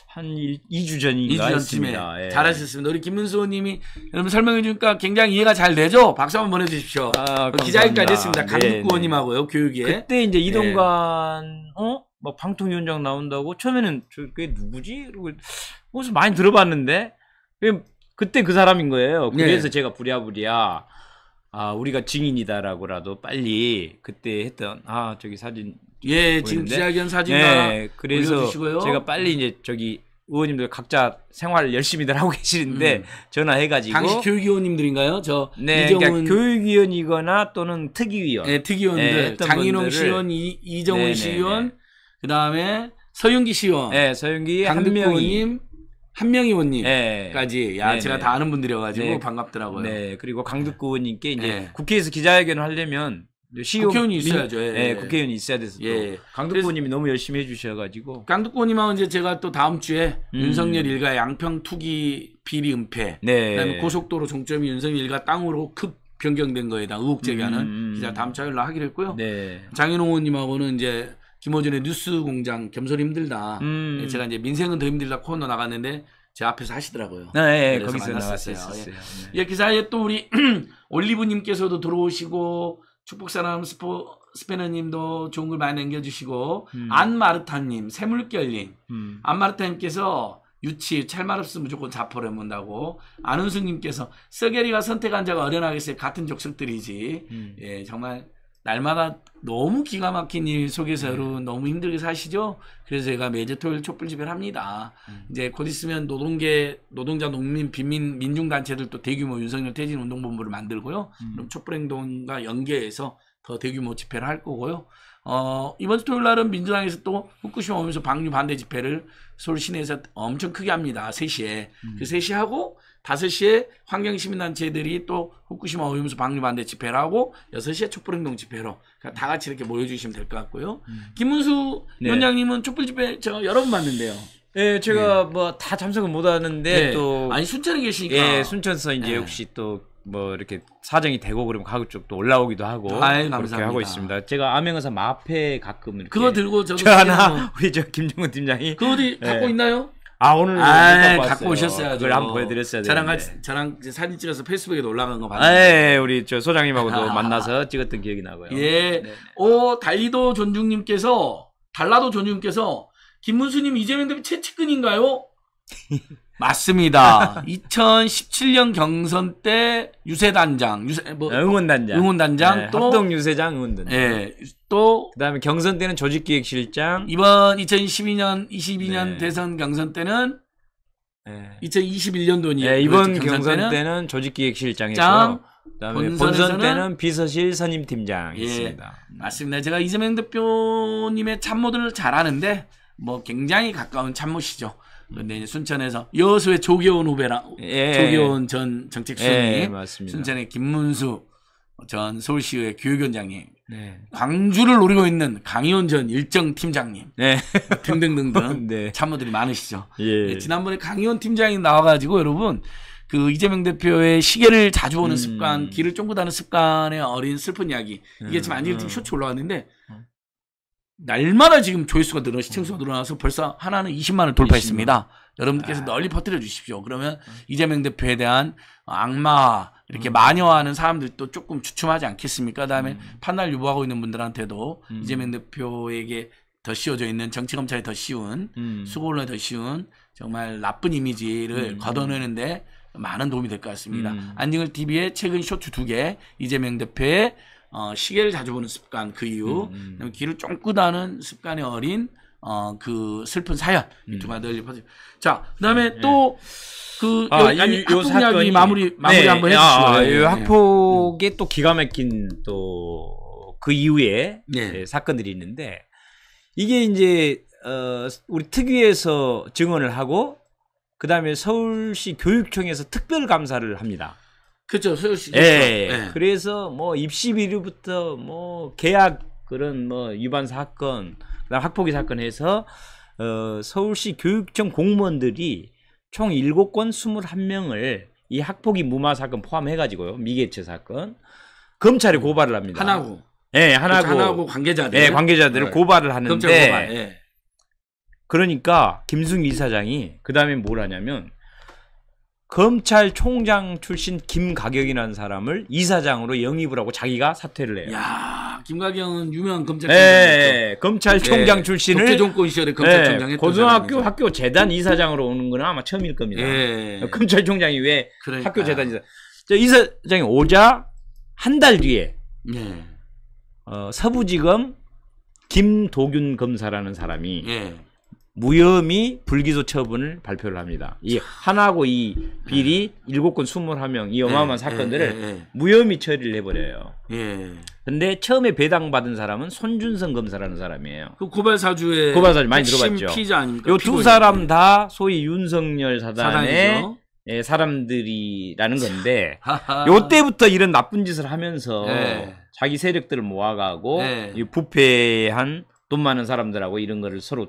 한 1, 2주 전인가 2주 전쯤에 예. 잘하셨습니다. 우리 김문수님이 여러분 설명해 주니까 굉장히 이해가 잘 되죠? 박수 한번 보내주십시오. 아, 기자회까지 견 했습니다. 강북구원님하고요 네, 네. 교육에 그때 이제 예. 이동관 예. 어? 막 방통위원장 나온다고 처음에는 저게 그 누구지? 그러고 무슨 많이 들어봤는데 그때 그 사람인 거예요. 네. 그래서 네. 제가 부랴부랴 아 우리가 증인이다라고라도 빨리 그때 했던 아 저기 사진 예 보이는데? 지금 기자견 사진 네, 그래서 올려주시고요. 제가 빨리 이제 저기 의원님들 각자 생활 열심히들 하고 계시는데 음. 전화해가지고 당시 교육위원님들인가요? 저 네, 그러니까 이정훈 그러니까 교육위원이거나 또는 특위위원, 네, 특위원들 네, 장인홍 분 시의원, 이, 이정훈 네, 네 시의원, 네. 그 다음에 서윤기 시의원, 네, 서윤기 한 명이 한명희 원님까지 예. 네. 야 제가 네. 다 아는 분들이어가지고 네. 반갑더라고요. 네 그리고 강득구님께 이제 네. 국회에서 기자회견을 하려면 시용, 국회의원이 있어야죠. 예, 예, 예. 국회의원이 있어야 돼서 예. 강덕구님이 너무 열심히 해주셔가지고 강덕구님하고 이제 제가 또 다음 주에 음. 윤석열 일가 양평 투기 비리 은폐, 네. 그다음에 고속도로 종점이 윤석열 일가 땅으로 급 변경된 거에 대한 의혹 제기하는 음. 음, 음. 기자 다음 차일로 하기로 했고요. 네. 장인홍 의원님하고는 이제 김호준의 뉴스 공장 겸손 힘들다. 음. 제가 이제 민생은 더 힘들다 코너 나갔는데 제 앞에서 하시더라고요. 아, 예, 예. 거기서 나왔어요 예. 예. 기사에 예. 예, 그 또 우리 올리브님께서도 들어오시고 축복사람 스포 스페너님도 좋은 글 많이 남겨주시고 음. 안마르타님, 새물결님 음. 안마르타님께서 유치 찰말 없으면 무조건 자포를 문다고 안은수님께서 써게리가 선택한 자가 어련하겠어요 같은 족속들이지 음. 예 정말 날마다 너무 기가 막힌 일 속에서 네. 여러분 너무 힘들게 사시죠? 그래서 제가 매주 토요일 촛불 집회를 합니다. 음. 이제 곧 있으면 노동계, 노동자, 농민, 빈민, 민중단체들도 대규모 윤석열 퇴진 운동본부를 만들고요. 음. 그럼 촛불행동과 연계해서 더 대규모 집회를 할 거고요. 어, 이번 주 토요일 날은 민주당에서 또 후쿠시마 오면서 방류 반대 집회를 서울 시내에서 엄청 크게 합니다. 3시에. 음. 그 3시 하고 5시에 환경시민단체들이 또 후쿠시마 오염수 방류 반대 집회를 하고 6시에 촛불행동 집회로 그러니까 다 같이 이렇게 모여주시면 될 것 같고요. 음. 김문수 네. 원장님은 촛불 집회 저 여러 번 봤는데요. 예, 네, 제가 네. 뭐다 참석은 못 하는데 네. 또 아니 순천에 계시니까 예, 순천서 이제 네. 혹시 또 뭐 이렇게 사정이 되고 그러면 가급 쪽도 올라오기도 하고 아유, 그렇게 하고 있습니다. 제가 암행어사 마패 가끔 이렇게 그거 들고 저 하나 우리 저 김정은 팀장이 그 어디 예. 갖고 있나요? 아 오늘 아, 예, 갖고 오셨어야 그걸 한번 보여드렸어야 돼. 저랑 같이 저랑 사진 찍어서 페이스북에도 올라간 거 봤는데. 아, 예, 예, 우리 저 소장님하고도 아. 만나서 찍었던 기억이 나고요. 예. 네오 어, 달리도 존중님께서 달라도 존중님께서 김문수님 이재명 대표 최측근인가요? 맞습니다. 2017년 경선 때 유세단장, 유세 뭐 아, 응원단장, 응원단장 네, 또 합동 유세장 응원단장. 예. 네, 또 그다음에 경선 때는 조직기획실장. 이번 2012년 22년 네. 대선 경선 때는 네. 2021년도니 네, 이번 경선, 때는, 때는 조직기획실장이고 그다음에 본선 때는 비서실 선임팀장이었습니다. 예, 맞습니다. 제가 이재명 대표님의 참모들을 잘 아는데 뭐 굉장히 가까운 참모시죠. 근데 이제 순천에서 여수의 조교훈 후배랑 예. 조교훈 전 정책수님, 예, 순천의 김문수 전 서울시의 교육원장님, 네. 광주를 노리고 있는 강희원 전 일정 팀장님 네. 등등등등 네. 참모들이 많으시죠. 예. 예 지난번에 강희원 팀장이 나와가지고 여러분 그 이재명 대표의 시계를 자주 보는 음. 습관, 길을 쫑긋하는 습관의 어린 슬픈 이야기 이게 음, 지금 안일팀 음. 쇼츠 올라왔는데 어. 날마다 지금 조회수가 늘어 시청수가 음. 늘어나서 벌써 하나는 20만을 돌파했습니다. 20만. 여러분들께서 널리 퍼뜨려 주십시오. 그러면 음. 이재명 대표에 대한 악마 이렇게 음. 마녀하는 사람들도 조금 주춤하지 않겠습니까? 그다음에 음. 판단을 유보하고 있는 분들한테도 음. 이재명 대표에게 더 씌워져 있는 정치 검찰이 더 쉬운 음. 수고를 더 쉬운 정말 나쁜 이미지를 음. 걷어내는데 많은 도움이 될 것 같습니다. 안징을 TV의 최근 쇼츠 두 개, 이재명 대표의 어, 시계를 자주 보는 습관 그 이유, 음, 음. 귀를 쫑긋하는 습관이 어린 어, 그 슬픈 사연 음. 두 가지 퍼지. 자, 그다음에 네, 네, 또 그, 아, 요, 아니, 요, 학폭 요 이야기 마무리, 네, 마무리 네, 한번 아, 해주시죠. 아, 네, 네. 학폭에 음. 또 기가 막힌 또 그 이후에 네. 예, 사건들이 있는데 이게 이제, 어, 우리 특위에서 증언을 하고 그 다음에 서울시 교육청에서 특별감사를 합니다. 그렇죠. 소유시. 예 예, 예, 예. 그래서 뭐 입시 비리부터 뭐 계약 그런 뭐 위반 사건, 그다음 학폭위 사건 해서 어 서울시 교육청 공무원들이 총 7건 21명을 이 학폭위 무마 사건 포함해 가지고요. 미개체 사건 검찰이 고발을 합니다. 하나고. 예, 하나고. 그렇죠. 하나고 관계자들. 예, 관계자들을 네. 고발을 하는데. 검찰 고발. 예. 그러니까 김승희 이사장이 그다음에 뭘 하냐면 검찰총장 출신 김가격이라는 사람을 이사장으로 영입을 하고 자기가 사퇴를 해요. 야, 김가경은 유명한 검찰총 검찰총장 예, 예, 예. 출신을 독재정권 시절에 검찰총장 했던 고등학교 학교 재단 이사장으로 오는 건 아마 처음일 겁니다. 검찰총장이 왜 그러니까. 학교 재단 이사. 저 이사장이 오자 한 달 뒤에 어, 서부지검 김도균 검사라는 사람이 무혐의 불기소 처분을 발표를 합니다. 이 하나고 이 비리 네. 일곱 건 스물한 명이 어마어마한 네. 사건들을 네. 무혐의 처리를 해버려요. 예. 근데 처음에 배당받은 사람은 손준성 검사라는 사람이에요. 그 고발 사주의 고발 사주 많이 들어봤죠. 피자 아닙니까? 요두 사람 다 소위 윤석열 사단의 예, 사람들이라는 건데 아. 요때부터 이런 나쁜 짓을 하면서 예. 자기 세력들을 모아가고 이 부패한 돈 많은 사람들하고 이런 거를 서로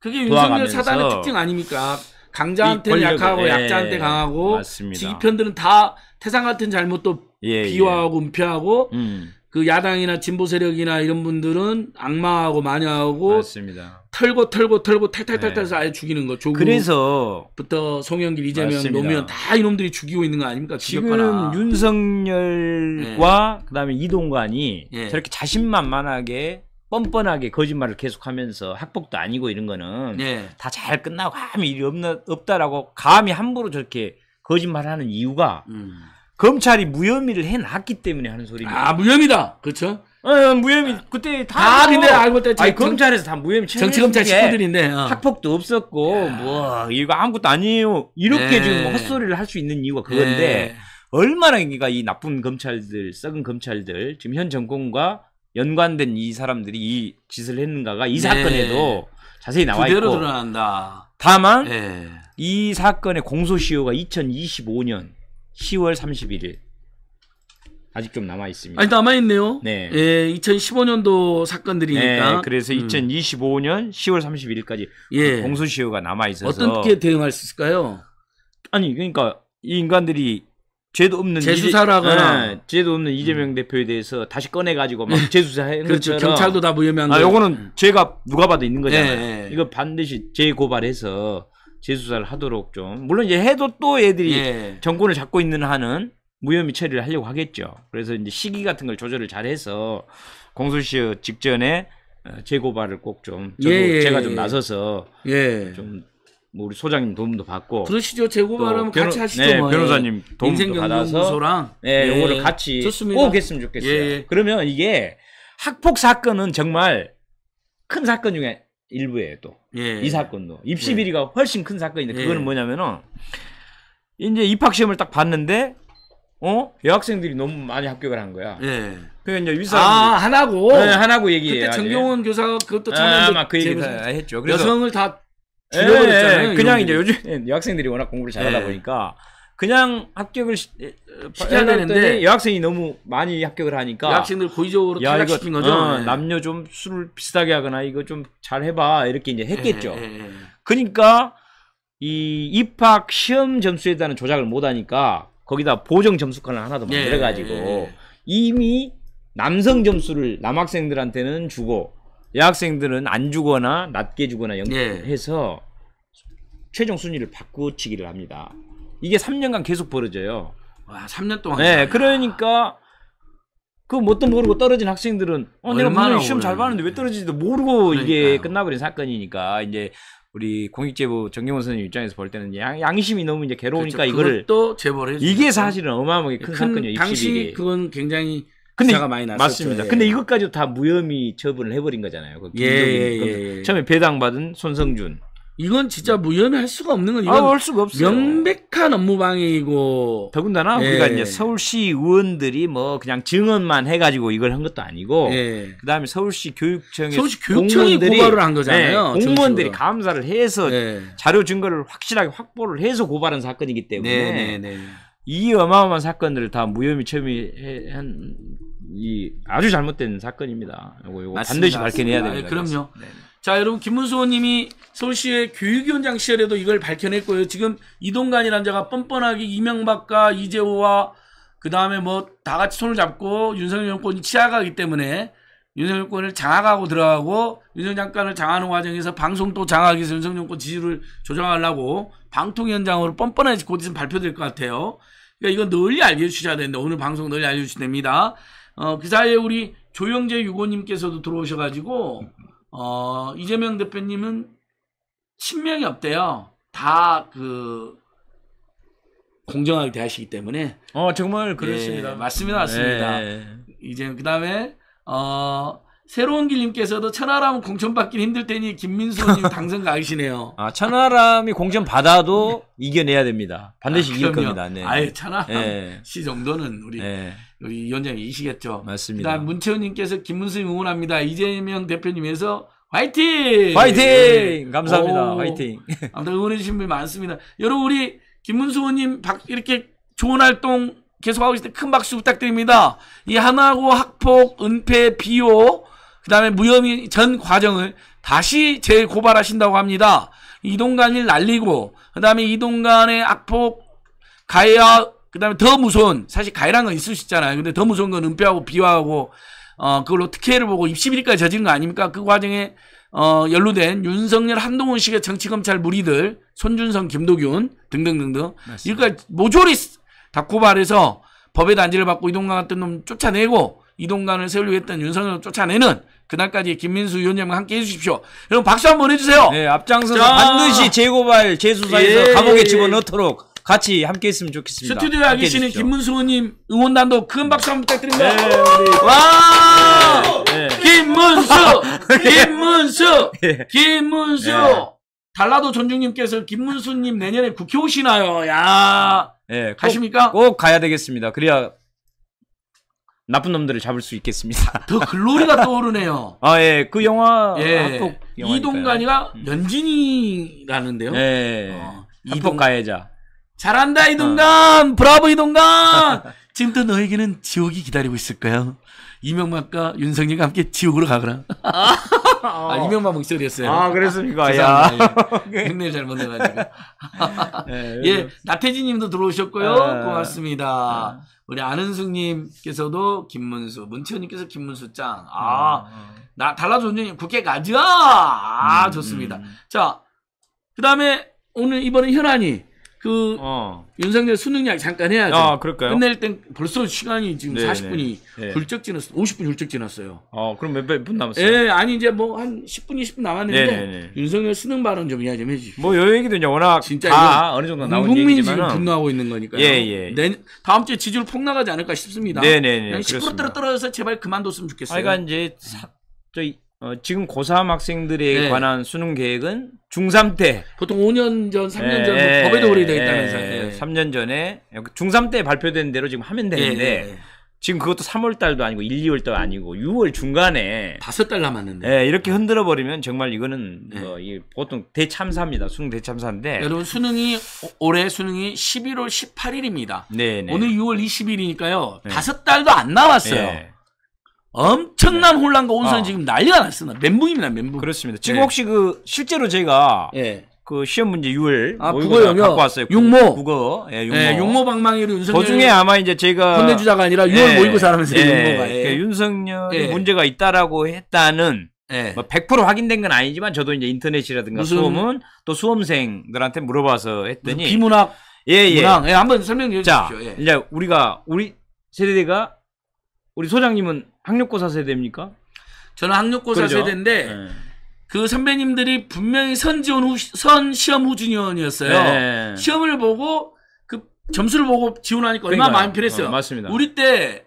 그게 윤석열 사단의 특징 아닙니까? 강자한테 는 약하고 예, 약자한테 강하고 지지편들은 다 태상 같은 잘못도 예, 비화하고 예. 은폐하고 음. 그 야당이나 진보 세력이나 이런 분들은 악마하고 마녀하고 맞습니다. 털고 털고 털고 탈탈탈탈해서 네. 아예 죽이는 거. 조 그래서부터 송영길, 이재명, 맞습니다. 노무현 다 이놈들이 죽이고 있는 거 아닙니까? 죽였거나. 지금 윤석열과 네. 그다음에 이동관이 예. 저렇게 자신만만하게 뻔뻔하게 거짓말을 계속하면서 학폭도 아니고 이런 거는 네. 다잘 끝나고 아무 일이 없나, 없다라고 감히 함부로 저렇게 거짓말하는 을 이유가 음. 검찰이 무혐의를 해놨기 때문에 하는 소리입니다. 아 무혐의다. 그렇죠? 어, 무혐의 그때 다, 다 근데 알고 때 아니, 검찰에서 다 무혐의 정치 검찰 식구들인데 어. 학폭도 없었고 야. 뭐 이거 아무것도 아니에요. 이렇게 네. 지금 헛소리를 할 수 있는 이유가 그건데 네. 얼마나 그러이 나쁜 검찰들 썩은 검찰들 지금 현 정권과 연관된 이 사람들이 이 짓을 했는가가 이 네. 사건에도 자세히 나와 있고 그대로 드러난다. 다만 네. 이 사건의 공소시효가 2025년 10월 31일 아직 좀 남아 있습니다. 아직 남아 있네요. 네. 예, 2015년도 사건들이니까. 네, 그래서 음. 2025년 10월 31일까지 예. 공소시효가 남아 있어서 어떻게 대응할 수 있을까요? 아니 그러니까 이 인간들이 죄도 없는 재수사라거나 네, 죄도 없는 이재명 음. 대표에 대해서 다시 꺼내 가지고 막 음. 재수사 해는 그렇죠. 것처럼 경찰도 다 무혐의한 아 요거는 죄가 누가 봐도 있는 거잖아요. 예, 예, 예. 이거 반드시 재고발해서 재수사를 하도록 좀 물론 이제 해도 또 애들이 예. 정권을 잡고 있는 한은 무혐의 처리를 하려고 하겠죠. 그래서 이제 시기 같은 걸 조절을 잘해서 공소시효 직전에 어, 재고발을 꼭좀 예, 제가 좀 나서서 좀뭐 우리 소장님 도움도 받고 그러시죠. 재고발음 같이 하시죠. 네, 뭐. 예. 변호사님 도움도 받아서 네, 예. 요거를 같이 좋습니다. 꼭 했으면 좋겠어요. 예, 예. 그러면 이게 학폭 사건은 정말 큰 사건 중에 일부예요. 또이 예. 사건도 입시 비리가 예. 훨씬 큰 사건인데 그거는 뭐냐면은 이제 입학 시험을 딱 봤는데 어 여학생들이 너무 많이 합격을 한 거야. 예. 그러니 이제 위사 아 하나고 네, 하나고 얘기해요. 그때 정경훈 교사가 그것도 참여해서 아, 그 얘기 했죠. 그래서 여성을 다 줄여버렸잖아요. 예, 예, 예. 그냥 이제 요즘 여학생들이 워낙 공부를 잘하다 보니까 그냥 합격을 시, 켜야 되는데 여학생이 너무 많이 합격을 하니까 여학생들 고의적으로 야, 탈락시킨 거죠 어, 네. 남녀 좀 술을 비싸게 하거나 이거 좀 잘 해봐 이렇게 이제 했겠죠. 네, 네, 그러니까 이 입학 시험 점수에 대한 조작을 못하니까 거기다 보정 점수권을 하나 더 만들어가지고 이미 남성 점수를 남학생들한테는 주고 여학생들은 안 주거나 낮게 주거나 연결해서 예. 최종 순위를 바꾸치기를 합니다. 이게 3년간 계속 벌어져요. 와, 3년 동안. 네, 그러니까 그 뭣도 뭐 모르고 떨어진 학생들은 어, 내가 분명 시험 잘 봤는데 왜 떨어지지도 모르고 그러니까요. 이게 끝나버린 사건이니까 이제 우리 공익제보 정경원 선생님 입장에서 볼 때는 양, 양심이 너무 이제 괴로우니까 그렇죠. 이거를 또 제보를 이게 사실은 어마어마하게 큰, 큰 사건이에요. 당시 그건 굉장히 근데 기사가 많이 났었죠. 맞습니다. 예. 근데 이것까지도 다 무혐의 처분을 해버린 거잖아요. 그김 예 예, 예, 예, 처음에 배당받은 손성준. 이건 진짜 무혐의할 수가 없는 건 이건 아, 할 수가 없어요. 명백한 업무방해이고 더군다나 예. 우리가 이제 서울시 의원들이 뭐 그냥 증언만 해가지고 이걸 한 것도 아니고 그다음에 서울시 교육청에 서울시 교육청이 고발을 한 거잖아요. 네, 공무원들이 정식으로. 감사를 해서 자료 증거를 확실하게 확보를 해서 고발한 사건이기 때문에. 네, 네, 이 어마어마한 사건들을 다 무혐의 처리한 이 아주 잘못된 사건입니다. 요거 요거 반드시 밝혀내야 됩니다. 네, 그럼요. 자, 여러분 김문수 의원님이 서울시의 교육위원장 시절에도 이걸 밝혀냈고요. 지금 이동관이라는 자가 뻔뻔하게 이명박과 이재호와 그 다음에 뭐 다 같이 손을 잡고 윤석열 정권이 치아가기 때문에 윤석열 정권을 장악하고 들어가고 윤석열 장관을 장하는 과정에서 방송도 장악하기 위해서 윤석열 정권 지지를 조정하려고 방통위원장으로 뻔뻔하게 곧 있으면 발표될 것 같아요. 그러니까 이건 널리 알려주셔야 되는데 오늘 방송 널리 알려주시면 됩니다. 어, 그 사이에 우리 조영재 유고님께서도 들어오셔가지고 어, 이재명 대표님은 친명이 없대요. 다 그 공정하게 대하시기 때문에. 어 정말 그렇습니다. 예, 맞습니다, 맞습니다. 예. 이제 그 다음에 어 새로운 길님께서도 천하람 공천 받긴 힘들 테니 김민수님 당선 가시네요. 아 천하람이 공천 받아도 이겨내야 됩니다. 반드시 아, 이길 겁니다. 네. 아예 천하람 네. 씨 정도는 우리 네. 우리 위원장이 이시겠죠. 맞습니다. 문채원님께서 김문수님 응원합니다. 이재명 대표님에서 화이팅! 화이팅! 예. 감사합니다. 오, 화이팅. 아무튼 응원해주신 분이 많습니다. 여러분 우리 김문수 의원님 이렇게 좋은 활동 계속하고 있을 때 큰 박수 부탁드립니다. 이 하나고 학폭, 은폐, 비호 그 다음에 무혐의 전 과정을 다시 재고발하신다고 합니다. 이동간을 날리고 그 다음에 이동간의 악폭 가해와 그 다음에 더 무서운 사실 가해란 건 있을 수 있잖아요. 근데 더 무서운 건 은폐하고 비화하고 어 그걸로 특혜를 보고 입시비리까지 저지른 거 아닙니까? 그 과정에 어 연루된 윤석열 한동훈식의 정치검찰 무리들 손준성 김도균 등등등등 그러니까 모조리 다 고발해서 법의 단지를 받고 이동간 같은 놈 쫓아내고 이동관을 세우려고 했던 윤석열을 쫓아내는 그날까지 김민수 위원장과 함께 해주십시오. 여러분 박수 한번 해주세요. 네, 앞장서서 자. 반드시 재고발 재수사에서 예. 감옥에 집어넣도록 같이 함께했으면 좋겠습니다. 스튜디오에 함께 계시는 김문수 의원님 응원단도 큰 박수 한번 부탁드립니다. 네, 우 와! 네. 김문수! 예. 김문수! 예. 김문수! 예. 달라도 전중님께서 김문수님 내년에 국회 오시나요? 야 예, 꼭, 가십니까? 꼭 가야 되겠습니다. 그래야 나쁜 놈들을 잡을 수 있겠습니다. 더 그 글로리가 떠오르네요. 아, 예. 그 영화. 예. 아, 이동간이가 음. 연진이라는데요. 예. 어, 이동 가해자. 잘한다, 이동간! 어. 브라보, 이동간! 지금부터 너에게는 지옥이 기다리고 있을 거야. 이명박과 윤석열과 함께 지옥으로 가거라. 아, 아 이명박 목소리였어요. 아, 그랬습니까? 아, 야. 예. 흉내 잘못 내가지고. 예, 예. 나태진 님도 들어오셨고요. 에. 아. 고맙습니다. 에. 아. 우리 아는숙님께서도 김문수, 문채원님께서 김문수 짱. 아, 아. 나 달라존주님 국회 가자. 아, 음, 좋습니다. 음. 자, 그 다음에 오늘 이번에 현안이 그 어. 윤석열 수능 이야기 잠깐 해야죠. 아, 그럴까요? 끝낼 땐 벌써 시간이 지금 네네. 40분이 네. 훌쩍 지났어. 50분 훌쩍 지났어요. 어, 그럼 몇 분 남았어요? 예, 아니 이제 뭐 한 10분 20분 남았는데 네네 네, 네. 윤석열 수능 발언 좀 이해 좀해 주시죠. 뭐여행이도 이제 워낙 진짜 다 어느 정도 나온 국민이 얘기지만은... 지금 분노하고 있는 거니까요. 예, 예. 내, 다음 주에 지지율 폭락하지 않을까 싶습니다. 네, 네, 네. 10% 떨어져서 제발 그만뒀으면 좋겠어요. 아, 그러니까 이제 사, 저희 어, 지금 고3 학생들에 네. 관한 수능 계획은 중3 때 보통 5년 전, 3년 전 예, 법에도 오래되어있다면서요 예. 3년 전에 중3 때 발표된 대로 지금 하면 되는데 지금 그것도 3월 달도 아니고 1, 2월 달 아니고 6월 중간에 다섯 달 남았는데 예, 이렇게 흔들어 버리면 정말 이거는 예. 어, 이 보통 대참사입니다. 수능 대참사인데 여러분 수능이 올해 수능이 11월 18일입니다. 네 오늘 6월 20일이니까요. 다섯 달도 안남았어요 엄청난 네. 혼란과 온선이 아. 지금 난리가 났습니다. 멘붕입니다, 멘붕. 그렇습니다. 네. 지금 네. 혹시 그 실제로 저가 네. 예. 그 시험 문제 6월 아, 국어 갖고 왔어요. 육모 국어 예, 예 육모. 예, 육모 방망이로 윤석열 그중에 아마 이제 제가 혼내주자가 아니라 6월 예, 모의고사라면서 예. 육모가 예. 그 윤석열이 문제가 있다라고 했다는 예. 뭐100% 확인된 건 아니지만 저도 이제 인터넷이라든가 수험은 또 수험생들한테 물어봐서 했더니 비문학 예, 예. 문 예, 한번 설명해 주시오 자, 이제 우리가 우리 세대가 우리 소장님은 학력고사 세대입니까? 저는 학력고사 그러죠? 세대인데 네. 그 선배님들이 분명히 선지원 후, 선 시험 후진원이었어요. 네. 시험을 보고 그 점수를 보고 지원하니까 얼마나 마음 편했어요. 어, 맞습니다. 우리 때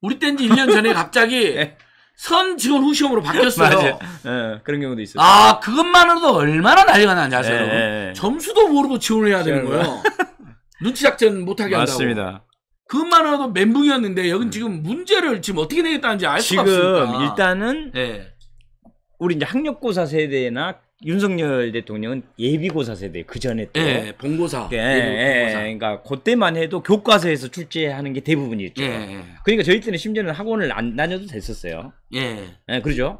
우리 때인지 1년 전에 갑자기 네. 선 지원 후 시험으로 바뀌었어요. 네, 그런 경우도 있어요. 아 그것만으로도 얼마나 난리가 나는지 아세요? 네, 네, 네. 점수도 모르고 지원을 해야 되는 거예요. 눈치 작전 못하게 한다고. 맞습니다. 그것만하로도 멘붕이었는데 여긴 음. 지금 문제를 지금 어떻게 내겠다는지 알 수가 없습니다. 지금 일단은 네. 우리 이제 학력고사 세대나 윤석열 대통령은 예비고사 세대 그 전에 또 예, 본고사, 예, 예, 그러니까 그때만 해도 교과서에서 출제하는 게 대부분이었죠. 예, 예, 그러니까 저희 때는 심지어는 학원을 안 다녀도 됐었어요. 예, 예 그러죠.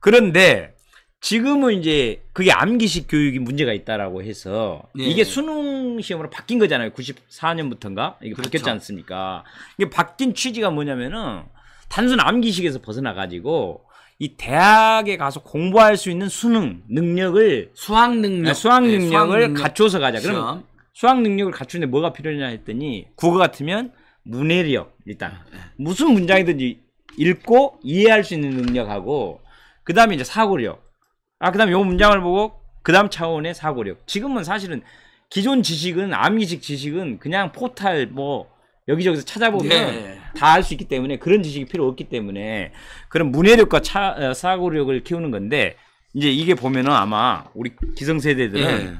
그런데 지금은 이제 그게 암기식 교육이 문제가 있다라고 해서 예. 이게 수능 시험으로 바뀐 거잖아요. 94년부터인가 이게 그렇죠. 바뀌었지 않습니까? 이게 바뀐 취지가 뭐냐면은 단순 암기식에서 벗어나 가지고 이 대학에 가서 공부할 수 있는 수능 능력을 수학 능력 아, 예, 수학 능력을 네, 수학 능력. 갖춰서 가자. 그럼 시 수학 능력을 갖추는데 뭐가 필요하냐 했더니 국어 같으면 문해력 일단 예. 무슨 문장이든지 읽고 이해할 수 있는 능력하고 그다음에 이제 사고력 아, 그 다음 에요 문장을 보고 그 다음 차원의 사고력. 지금은 사실은 기존 지식은 암기식 지식은 그냥 포탈 뭐 여기저기서 찾아보면 네. 예. 다알 수 있기 때문에 그런 지식이 필요 없기 때문에 그런 문해력과 차, 어, 사고력을 키우는 건데 이제 이게 보면은 아마 우리 기성세대들은 네.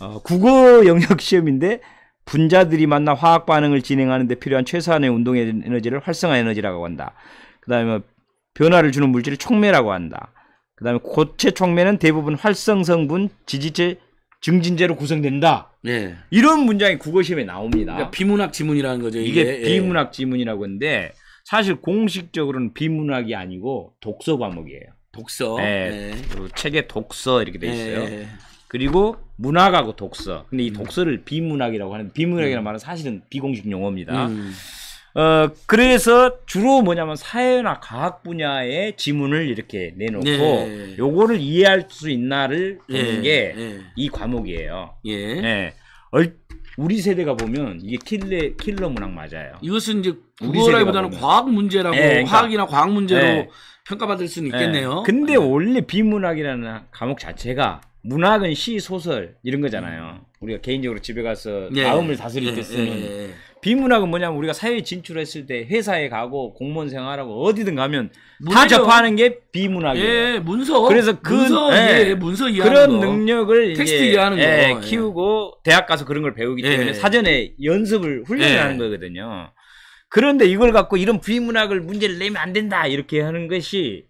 어, 국어 영역 시험인데 분자들이 만나 화학 반응을 진행하는데 필요한 최소한의 운동 에너지를 활성화 에너지라고 한다. 그다음에 변화를 주는 물질을 촉매라고 한다. 그 다음에 고체 촉매는 대부분 활성 성분 지지체 증진제로 구성된다. 예. 이런 문장이 국어시험에 나옵니다. 그러니까 비문학 지문이라는 거죠. 이게, 이게 예. 비문학 지문이라고 하는데 사실 공식적으로는 비문학이 아니고 독서 과목이에요. 독서. 네. 네. 책의 독서 이렇게 돼 있어요. 네. 그리고 문학하고 독서. 근데 이 음. 독서를 비문학이라고 하는 비문학이라는 음. 말은 사실은 비공식 용어입니다. 음. 어, 그래서 주로 뭐냐면 사회나 과학 분야의 지문을 이렇게 내놓고 네. 요거를 이해할 수 있나를 보는 네. 게이 네. 과목이에요. 예. 네. 얼, 우리 세대가 보면 이게 킬레, 킬러 문학 맞아요. 이것은 이제 국어라기보다는 과학 문제라고 네, 그러니까, 화학이나 과학 문제로 네. 평가받을 수는 네. 있겠네요. 근데 네. 원래 비문학이라는 과목 자체가 문학은 시, 소설 이런 거잖아요. 음. 우리가 개인적으로 집에 가서 마음을 다스릴 예, 때 쓰는 예, 예. 비문학은 뭐냐면 우리가 사회 진출했을 때 회사에 가고 공무원 생활하고 어디든 가면 문이죠. 다 접하는 게 비문학이에요. 예, 문서. 그래서 그 문서, 예, 예, 문서 이해하는 그런 거. 능력을 텍스트 이제, 이해하는 예, 거 예. 키우고 대학 가서 그런 걸 배우기 예. 때문에 사전에 연습을 훈련하는 예. 거거든요. 그런데 이걸 갖고 이런 비문학을 문제를 내면 안 된다 이렇게 하는 것이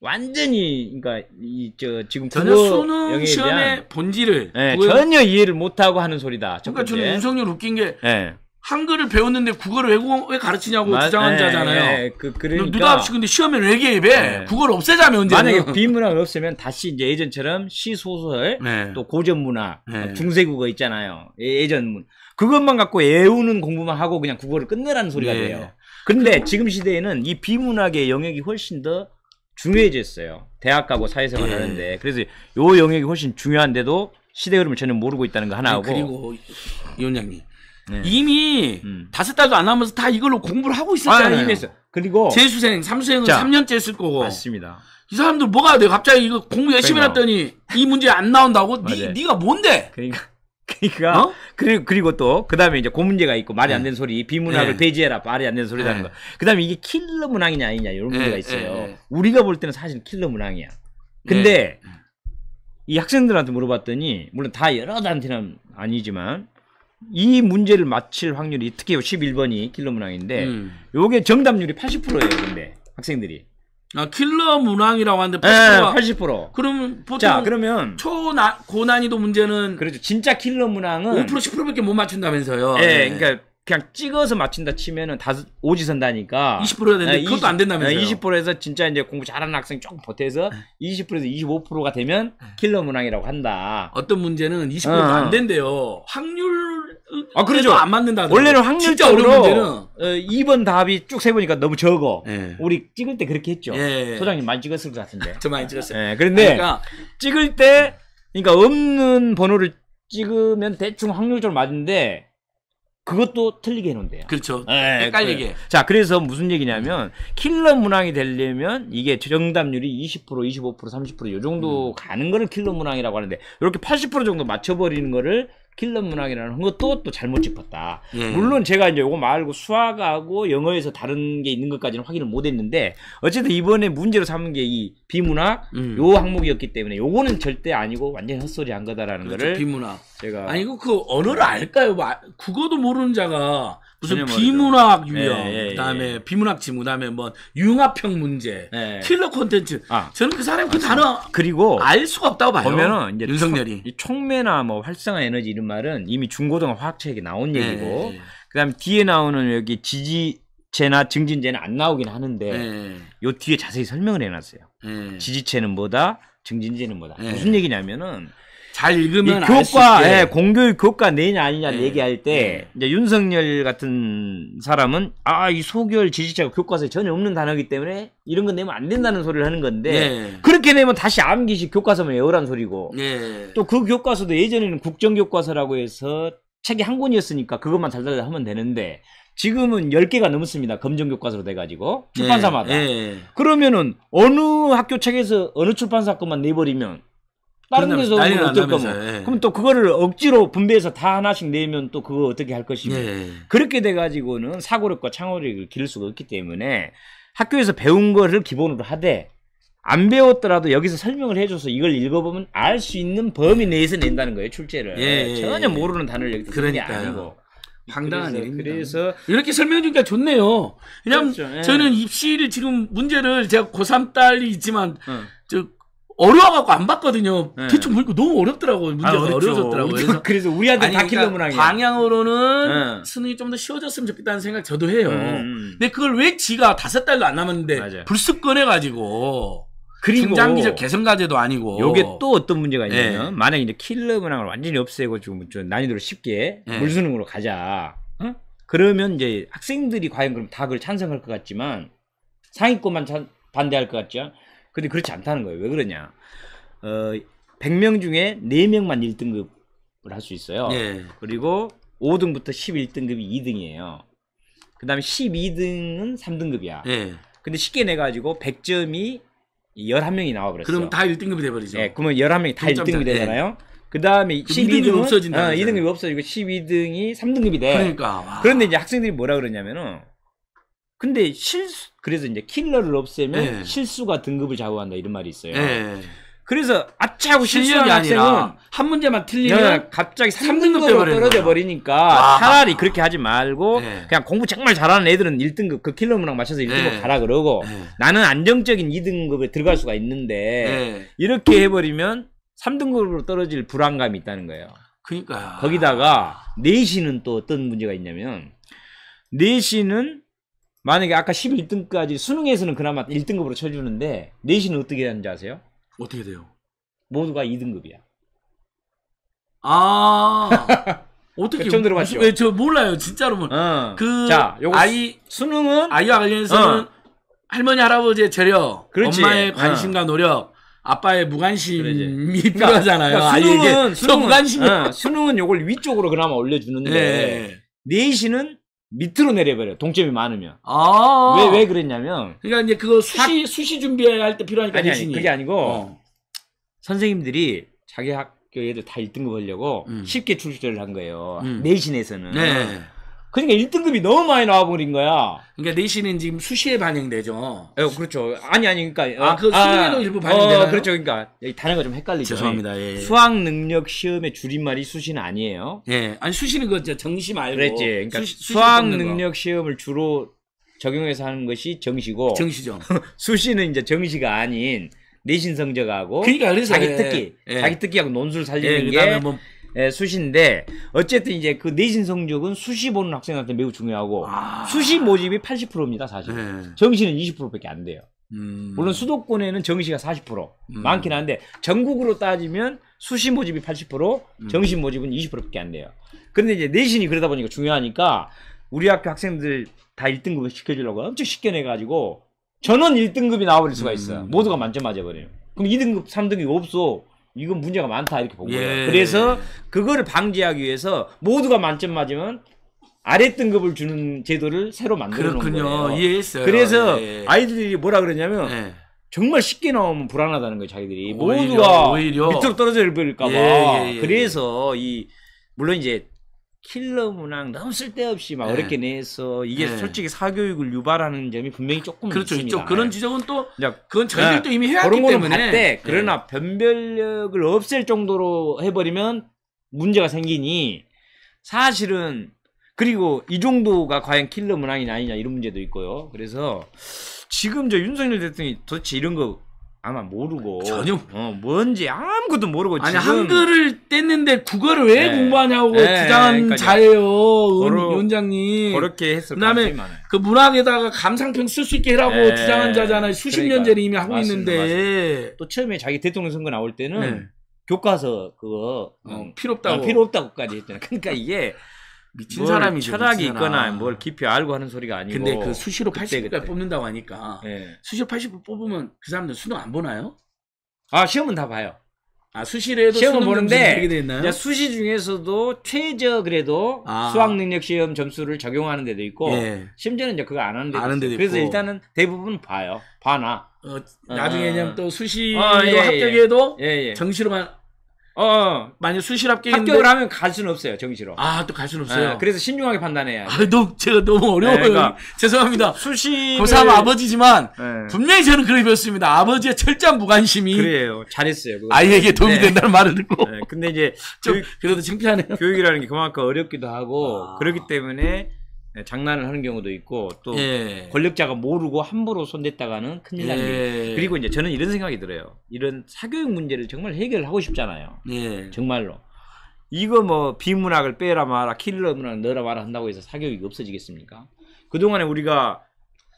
완전히 그러니까 이 저 지금 전혀 수능 시험의 본질을 네, 전혀 이해를 못하고 하는 소리다. 그러니까 저는 윤석열 웃긴 게 네. 한글을 배웠는데 국어를 왜 가르치냐고 맞, 주장한 예, 자잖아요. 예, 그, 그러니까 느닷없이 근데 시험에 외계입에 예. 국어를 없애자면 언제 만약에 비문학을 없애면 다시 이제 예전처럼 시소설 예. 또 고전문학 네. 중세국어 있잖아요. 예, 예전문 그것만 갖고 외우는 공부만 하고 그냥 국어를 끝내라는 소리가 네. 돼요. 근데 그- 지금 시대에는 이 비문학의 영역이 훨씬 더 중요해졌어요. 대학 가고 사회생활 하는데 그래서 요 영역이 훨씬 중요한데도 시대 흐름을 전혀 모르고 있다는 거 하나하고 그리고 위원장님 네. 이미 음. 다섯 달도 안 하면서 다 이걸로 공부를 하고 있었잖아요. 아, 네. 그리고 재수생, 삼수생은 자, 3년째 했을 거고. 맞습니다. 이 사람들 뭐가 돼 갑자기 이거 공부 열심히 그 해놨더니 이 문제 안 나온다고? 니, 니가 뭔데? 그러니까. 그러니까 어? 그리고 그리고 또 그다음에 이제 고그 문제가 있고 말이 안 네. 되는 소리 비문학을 네. 배제해라 말이 안 되는 소리라는 네. 거 그다음에 이게 킬러 문항이냐 아니냐 이런 네, 문제가 있어요 우리가 볼 때는 사실 킬러 문항이야 근데 이 학생들한테 물어봤더니 물론 다 여러 단체는 아니지만 이 문제를 맞힐 확률이 특히 11번이 킬러 문항인데 음. 요게 정답률이 80%예요. 근데 학생들이 아 킬러 문항이라고 하는데 80%. 네, 80%. 그럼 보통 자, 그러면 초나 고난이도 문제는 그렇죠. 진짜 킬러 문항은 5% 10%밖에 못 맞춘다면서요. 예, 네. 그러니까 그냥 찍어서 맞춘다 치면은 다섯 오지선 다니까 2 0야 되는데 네, 그것도 안 된다면서요. 20%에서 진짜 이제 공부 잘하는 학생 조금 보태서 20%에서 25%가 되면 네. 킬러 문항이라고 한다. 어떤 문제는 20%도 어. 안 된대요. 확률 아 그렇죠. 안 맞는다. 원래는 확률적으로 문제는 어, 2번 답이 쭉 세보니까 너무 적어. 예. 우리 찍을 때 그렇게 했죠. 예. 소장님 많이 찍었을 것 같은데. 저 많이 찍었어요. 예. 그런데 그러니까 찍을 때 그러니까 없는 번호를 찍으면 대충 확률적으로 맞는데 그것도 틀리게 해놓은대요. 그렇죠. 네, 헷갈리게. 그래. 자, 그래서 무슨 얘기냐면, 킬러 문항이 되려면, 이게 정답률이 20%, 25%, 30%, 요 정도 음. 가는 거를 킬러 문항이라고 하는데, 이렇게 80% 정도 맞춰버리는 거를 킬러 문항이라는 것도 또 잘못 짚었다. 예. 물론 제가 이제 요거 말고 수학하고 영어에서 다른 게 있는 것까지는 확인을 못 했는데 어쨌든 이번에 문제로 삼은 게 이 비문학 음. 요 항목이었기 때문에 요거는 절대 아니고 완전 헛소리 한 거다라는 그렇죠, 거를 비문학 제가 아니 고그 언어를 알까요? 뭐, 아, 국어도 모르는 자가 무슨 비문학 예, 유형, 예, 예, 그다음에 예. 비문학 지문, 그다음에 뭐 융합형 문제, 예. 킬러 콘텐츠. 아, 저는 그 사람 그 단어 그리고 알 수가 없다고 봐요. 보면은 이제 윤석열이 이 촉매나 뭐 활성화 에너지 이런 말은 이미 중고등 화학책에 나온 얘기고, 그다음 에 뒤에 나오는 여기 지지 재나 증진제는 안 나오긴 하는데 요 뒤에 자세히 설명을 해놨어요. 지지체는 뭐다, 증진제는 뭐다. 무슨 얘기냐면은 잘 읽으면 교과, 예, 공교육 교과 내냐 아니냐 네. 얘기할 때 네. 이제 윤석열 같은 사람은 아 이 소결 지지자가 교과서에 전혀 없는 단어이기 때문에 이런 건 내면 안 된다는 소리를 하는 건데 네. 그렇게 내면 다시 암기식 교과서만 외우란 소리고 또 그 교과서도 예전에는 국정교과서라고 해서 책이 한 권이었으니까 그것만 달달달 하면 되는데 지금은 10개가 넘습니다. 검정교과서로 돼가지고. 출판사마다. 예, 예, 예. 그러면은 어느 학교 책에서 어느 출판사 것만 내버리면 다른 녀석 어떨까 뭐. 예. 그럼 또 그거를 억지로 분배해서 다 하나씩 내면 또 그거 어떻게 할 것이며 예, 예. 그렇게 돼가지고는 사고력과 창의력을 기를 수가 없기 때문에 학교에서 배운 거를 기본으로 하되 안 배웠더라도 여기서 설명을 해줘서 이걸 읽어보면 알 수 있는 범위 내에서 낸다는 거예요 출제를 예, 예, 예. 전혀 모르는 단어를 여기서 쓰는 게 아니고 황당한 그래서, 일입니다. 그래서 이렇게 설명해 주니까 좋네요. 왜냐면 그렇죠, 예. 저는 입시를 지금 문제를 제가 고3 딸이 있지만 어. 저 어려워갖고 안 봤거든요. 네. 대충 보니까 너무 어렵더라고. 아, 문제가 아, 어려워졌더라고요. 그래서, 그래서 우리한테 다킬러 그러니까 문항이 방향으로는 네. 수능이 좀 더 쉬워졌으면 좋겠다는 생각 저도 해요. 음, 음, 음. 근데 그걸 왜 지가 다섯 달도 안 남았는데 맞아요. 불쑥 꺼내가지고 그리 중장기적 개선과제도 아니고 요게 또 어떤 문제가 네. 있냐면 네. 만약에 이제 킬러 문항을 완전히 없애고 지금 좀 난이도를 쉽게 네. 물수능으로 가자. 어? 그러면 이제 학생들이 과연 그럼 다 그걸 찬성할 것 같지만 상위권만 찬, 반대할 것 같죠. 근데 그렇지 않다는 거예요. 왜 그러냐? 어, 100명 중에 4명만 1등급을 할 수 있어요. 예. 그리고 5등부터 11등급이 2등이에요. 그 다음에 12등은 3등급이야. 예. 근데 쉽게 내가지고 100점이 11명이 나와버렸어. 그럼 다 1등급이 돼버리죠. 예, 그러면 11명이 다 1등급이 예. 되잖아요. 예. 그 다음에 12등이 없어진다. 어, 2등급이 없어지고 12등이 3등급이 돼. 그러니까. 와. 그런데 이제 학생들이 뭐라 그러냐면은 근데 실수 그래서 이제 킬러를 없애면 예. 실수가 등급을 좌우한다 이런 말이 있어요. 예. 그래서 아차하고 실수한 학생은 한 문제만 틀리면 예. 갑자기 3등급으로 떨어져 버리니까 아. 차라리 그렇게 하지 말고 예. 그냥 공부 정말 잘하는 애들은 1등급 그 킬러문항 맞춰서 1등급 예. 가라 그러고 예. 나는 안정적인 2등급에 들어갈 수가 있는데 이렇게 해버리면 3등급으로 떨어질 불안감이 있다는 거예요. 그러니까 거기다가 내신은 또 어떤 문제가 있냐면 내신은 만약에 아까 11등까지 수능에서는 그나마 1등급으로 예. 쳐주는데 내신은 어떻게 하는지 아세요? 어떻게 돼요? 모두가 2등급이야. 아 어떻게 처 들어봤죠? 왜, 저 몰라요 진짜로 몰. 어. 그자 요거 아이 수능은 아이와 관련해서는 어. 할머니 할아버지의 재력, 그렇지. 엄마의 어. 관심과 어. 노력, 아빠의 무관심이 그러니까, 필요하잖아요. 그러니까 수능은 아이게 수능은, 무관심. 어, 수능은 요걸 위쪽으로 그나마 올려주는데 네. 내신은 밑으로 내려버려. 동점이 많으면. 아. 왜, 왜 그랬냐면. 그러니까 이제 그거 수시, 학... 수시 준비할 때 필요하니까. 아니, 아니, 그게 아니고. 어. 선생님들이 자기 학교 애들 다 1등급 하려고 음. 쉽게 출제를 한 거예요. 음. 내신에서는. 네. 그러니까 1등급이 너무 많이 나와버린 거야. 그러니까 내신은 지금 수시에 반영되죠. 어, 그렇죠. 아니, 아니, 그러니까. 어, 아, 그 아, 수능에도 아, 일부 어, 반영되나요? 어, 그렇죠. 그러니까. 다른 거 좀 헷갈리죠. 죄송합니다. 예. 예, 예, 수학 능력 시험의 줄임말이 수시는 아니에요. 예. 아니, 수시는 그 정시 말고. 그랬지. 그러니까 수, 학 능력 시험을 주로 적용해서 하는 것이 정시고. 정시죠. 수시는 이제 정시가 아닌 내신 성적하고. 그러니까, 그래서. 자기 예. 특기. 예. 자기 특기하고 논술 살리는 그 게. 뭐 예, 수시인데 어쨌든 이제 그 내신 성적은 수시 보는 학생한테 매우 중요하고 아... 수시 모집이 80%입니다 사실. 네. 정시는 20%밖에 안 돼요. 음... 물론 수도권에는 정시가 40% 음... 많긴 한데 전국으로 따지면 수시 모집이 80% 음... 정시 모집은 20%밖에 안 돼요. 그런데 이제 내신이 그러다 보니까 중요하니까 우리 학교 학생들 다 1등급을 시켜주려고 엄청 쉽게 내가지고 전원 1등급이 나와버릴 수가 있어요. 음. 모두가 만점 맞아버려요. 그럼 2등급, 3등급이 없어. 이건 문제가 많다 이렇게 보고요 예. 그래서 그거를 방지하기 위해서 모두가 만점 맞으면 아래 등급을 주는 제도를 새로 만들어 놓은 거예요. 이해했어요. 그래서 예. 아이들이 뭐라 그러냐면 예. 정말 쉽게 나오면 불안하다는 거예요, 자기들이. 오히려, 모두가 오히려. 밑으로 떨어져 버릴까 봐. 예, 예, 예, 그래서 이 물론 이제 킬러 문항 너무 쓸데없이 막 네. 어렵게 내서 이게 네. 솔직히 사교육을 유발하는 점이 분명히 조금 그렇죠, 있습니다. 그렇죠. 그런 네. 지적은 또 그건 저희들도 네. 이미 해왔기 때문에 봤대. 네. 그러나 변별력을 없앨 정도로 해버리면 문제가 생기니 사실은 그리고 이 정도가 과연 킬러 문항이 아니냐 이런 문제도 있고요. 그래서 지금 저 윤석열 대통령이 도대체 이런 거 아마 모르고 전혀 어, 뭔지 아무것도 모르고 아니 지금... 한글을 뗐는데 국어를 왜 네. 공부하냐고 네. 주장한 자예요 거로... 위원장님 그렇게 했을 그다음에 그 문학에다가 감상평 쓸 수 있게 해라고 네. 주장한 자잖아요 수십 그러니까, 년 전에 이미 하고 맞습니다, 있는데 맞습니다. 또 처음에 자기 대통령 선거 나올 때는 네. 교과서 그거 어, 음, 필요 없다고 어, 필요 없다고까지 했잖아 요 그러니까 이게 미친 사람이 철학이 미친 있거나 사람. 뭘 깊이 알고 하는 소리가 아니고. 근데 그 수시로 80까지 뽑는다고 하니까 네. 수시로 80 뽑으면 그 사람들 수능 안 보나요? 아 시험은 다 봐요. 아 수시를 로해 시험은 보는데 수시 중에서도 최저 그래도 아. 수학 능력 시험 점수를 적용하는 데도 있고 예. 심지어는 이제 그거 안 하는 데도, 안 데도 그래서 있고. 일단은 대부분 봐요. 봐놔. 어, 나중에는 어. 또 수시로 어, 예, 예, 예. 합격해도 예, 정시로만 어, 어. 만약 수시합 격인데 합격을 하면 갈 수는 없어요 정시로. 아, 또 갈 수는 네, 없어요. 네, 그래서 신중하게 판단해야. 아, 너무 제가 너무 어려워요. 네, 그러니까 죄송합니다. 수시 고사 아버지지만 네. 분명히 저는 그렇게 배웠습니다. 아버지의 철저한 무관심이 그래요. 잘했어요. 그거. 아이에게 도움이 네. 된다는 말을 듣고. 네, 근데 이제 좀 교육, 그래도 창피하네요. 교육이라는 게 그만큼 어렵기도 하고 아. 그렇기 때문에 네, 장난을 하는 경우도 있고 또 예. 권력자가 모르고 함부로 손댔다가는 큰일 나는 예. 그리고 이제 저는 이런 생각이 들어요. 이런 사교육 문제를 정말 해결하고 싶잖아요. 예. 정말로. 이거 뭐 비문학을 빼라 마라 킬러 문학을 넣어라 마라 한다고 해서 사교육이 없어지겠습니까? 그동안에 우리가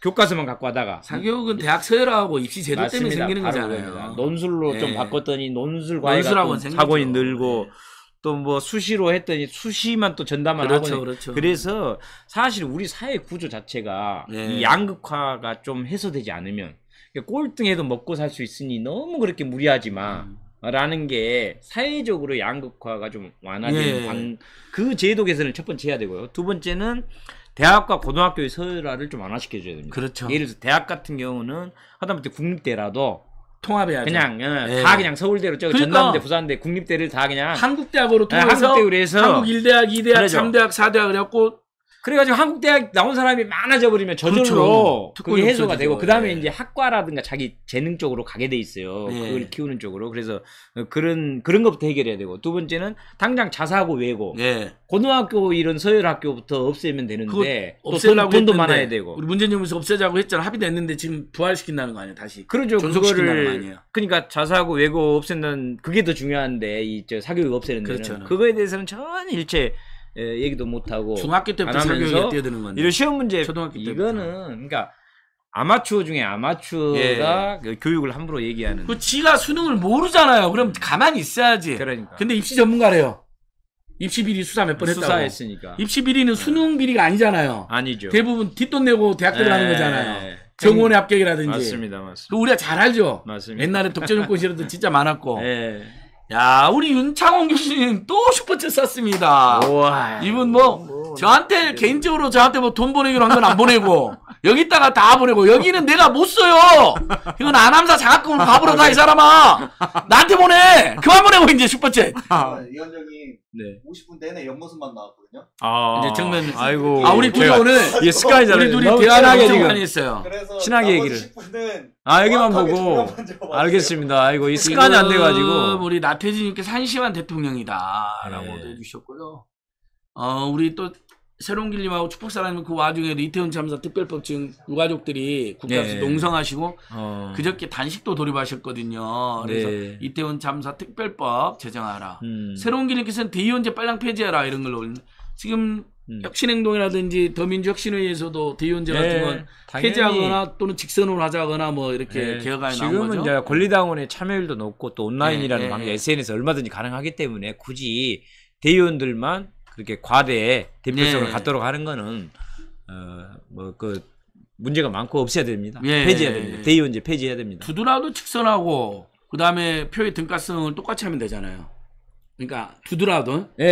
교과서만 갖고 하다가 사교육은 대학 서열하고 입시 제도 맞습니다. 때문에 생기는 거잖아요. 논술로 좀 예. 바꿨더니 논술 과학원이 늘고 네. 또뭐 수시로 했더니 수시만 또 전담만 그렇죠, 하고 그렇죠. 그래서 사실 우리 사회 구조 자체가 네. 이 양극화가 좀 해소되지 않으면 그러니까 꼴등해도 먹고 살 수 있으니 너무 그렇게 무리하지 마. 음. 라는 게 사회적으로 양극화가 좀 완화되는 예. 방, 그 제도 개선을 첫 번째 해야 되고요. 두 번째는 대학과 고등학교의 서열화를 좀 완화시켜줘야 됩니다. 그렇죠. 예를 들어서 대학 같은 경우는 하다못해 국립대라도 통합해야죠. 그냥 예. 다 그냥 서울대로 저 그러니까 전남대, 부산대, 국립대를 다 그냥 한국대학으로 통해서 한국대로 해서 한국 1대학, 2대학, 그러죠. 3대학, 4대학 그래갖고 그래가지고 한국 대학 나온 사람이 많아져 버리면 저절로 그렇죠. 그게 해소가 되고 그 다음에 예. 이제 학과라든가 자기 재능 쪽으로 가게 돼 있어요. 예. 그걸 키우는 쪽으로. 그래서 그런 그런 것부터 해결해야 되고 두 번째는 당장 자사하고 외고 예. 고등학교 이런 서열 학교부터 없애면 되는데 없애또 돈, 돈도 많아야 되고 우리 문재인 정부에서 없애자고 했잖아 합의됐는데 지금 부활시킨다는 거 아니에요 다시 그러죠 그거를 그러니까 자사하고 외고 없애는 그게 더 중요한데 이 저 사교육 없애는 그렇죠. 그거에 대해서는 전혀 일체 예, 얘기도 못 하고 중학교 때부터 설명에 뛰어드는 건데 이런 시험 문제 초등학교 이거는 그러니까 아마추어 중에 아마추어가 예. 예. 그 교육을 함부로 얘기하는. 그 지가 수능을 모르잖아요. 그럼 가만히 있어야지. 그러니까. 근데 입시 전문가래요. 입시 비리 수사 몇 번 했다고. 수사했으니까. 입시 비리는 예. 수능 비리가 아니잖아요. 아니죠. 대부분 뒷돈 내고 대학 들가는 예, 거잖아요. 정원의 합격이라든지. 맞습니다, 맞습니다. 우리가 잘 알죠. 맞습니다. 옛날에 독재정권 시절도 진짜 많았고. 예. 야, 우리 윤창원 교수님 또 슈퍼챗 쐈습니다. 우와. 이분 뭐 저한테 개인적으로 저한테 뭐 돈 보내기로 한 건 안 보내고 여기다가 다 보내고 여기는 내가 못 써요. 이건 안함사 장학금을 아, 밥으로 다이 네. 사람아. 나한테 보내. 그만 보내고 이제 슈퍼챗. 아, 이현정이 아. 네. 50분 내내 옆모습만 나왔거든요. 아, 이제 정면 아, 아이고. 아 우리 둘이 오늘 이 스카이잖아요. 우리 둘이 대단하게 지금 많이 했어요. 그래 친하게 얘기를. 아 여기만 보고 알겠습니다. 아이고 이 습관이 안 돼가지고 우리 나태진님께 산심한 대통령이다라고 네. 해주셨고요. 어, 우리 또 새로운 길님하고 축복사라님 그와중에리태원 참사 특별법 지금 유가족들이 국가에서 네. 농성하시고 어. 그저께 단식도 돌입하셨거든요. 그래서 네. 이태원 참사 특별법 제정하라. 음. 새로운 길님께서는 대의원제 빨랑 폐지하라 이런 걸로 올린. 지금 음. 혁신행동이라든지 더민주혁신회의에서도 대의원제 네, 같은 건 폐지하거나 또는 직선으로 하자거나 뭐 이렇게 네, 개혁안이 나온 거죠. 지금은 이제 권리당원의 참여율도 높고 또 온라인이라는 네, 방식 네. SNS 얼마든지 가능하기 때문에 굳이 대의원들만 그렇게 과대에 대표성을 네. 갖도록 하는 거는 어뭐 그 문제가 많고 없애야 됩니다. 예. 폐지해야 됩니다. 대의원제 폐지해야 됩니다. 두드라도 직선하고 그다음에 표의 등가성을 똑같이 하면 되잖아요. 그러니까 두드라도 예, 예,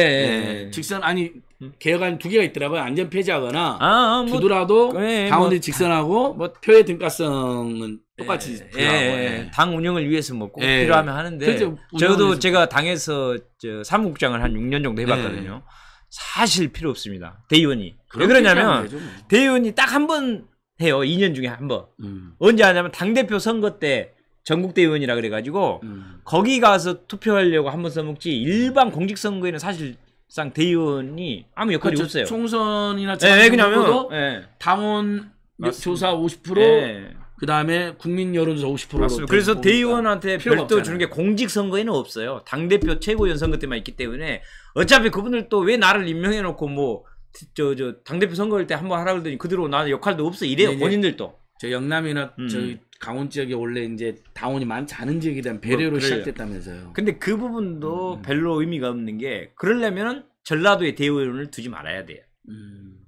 예, 예. 직선 아니 개혁안 두 개가 있더라고요. 안전 폐지하거나 아, 아, 뭐, 두드라도 그, 예, 뭐 가운데 뭐, 등가하고뭐 표의 등가성은 똑같이 예, 예, 예. 당 운영을 위해서 뭐꼭 필요하면 하는데 저도 제가 당에서 저 사무국장을 한 6년 정도 해봤거든요. 사실 필요 없습니다. 대의원이. 왜 그러냐면 되죠, 뭐. 대의원이 딱 한 번 해요. 2년 중에 한 번. 음. 언제 하냐면 당대표 선거 때 전국대의원이라 그래가지고 음. 거기 가서 투표하려고 한 번 써먹지 일반 공직선거에는 사실상 대의원이 아무 역할이 그렇죠. 없어요. 총선이나 네, 왜냐면 예. 당원 맞습니다. 조사 50% 네. 그 다음에 국민 여론조사 50%로. 그래서 대의원한테 별도 없잖 주는 게 공직선거에는 없어요. 당대표 최고위원 선거 때만 있기 때문에 어차피 그분들 또 왜 나를 임명해놓고 뭐, 저, 저, 당대표 선거일때 한번 하라 그러더니 그대로 나는 역할도 없어. 이래요. 본인들도. 저 영남이나 음. 저 강원 지역에 원래 이제 당원이 많지 않은 지역에 대한 뭐 배려로 어, 시작됐다면서요. 근데 그 부분도 음. 별로 의미가 없는 게 그러려면 전라도의 대의원을 두지 말아야 돼요. 음.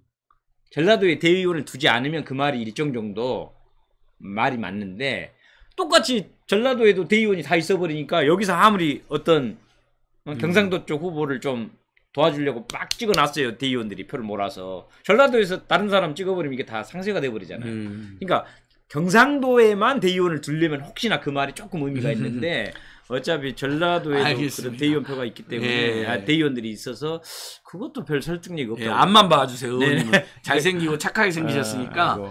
전라도의 대의원을 두지 않으면 그 말이 일정 정도 말이 맞는데 똑같이 전라도에도 대의원이 다 있어버리니까 여기서 아무리 어떤 어, 음. 경상도 쪽 후보를 좀 도와주려고 빡 찍어놨어요 대의원들이 표를 몰아서 전라도에서 다른 사람 찍어버리면 이게 다 상쇄가 돼버리잖아요 음. 그러니까 경상도에만 대의원을 둘려면 혹시나 그 말이 조금 의미가 음. 있는데 어차피 전라도에도 알겠습니다. 그런 대의원표가 있기 때문에 예, 예. 아, 대의원들이 있어서 그것도 별 설득력이 없다 예, 앞만 봐주세요 네. 의원님은. 잘생기고 착하게 생기셨으니까 아, 네.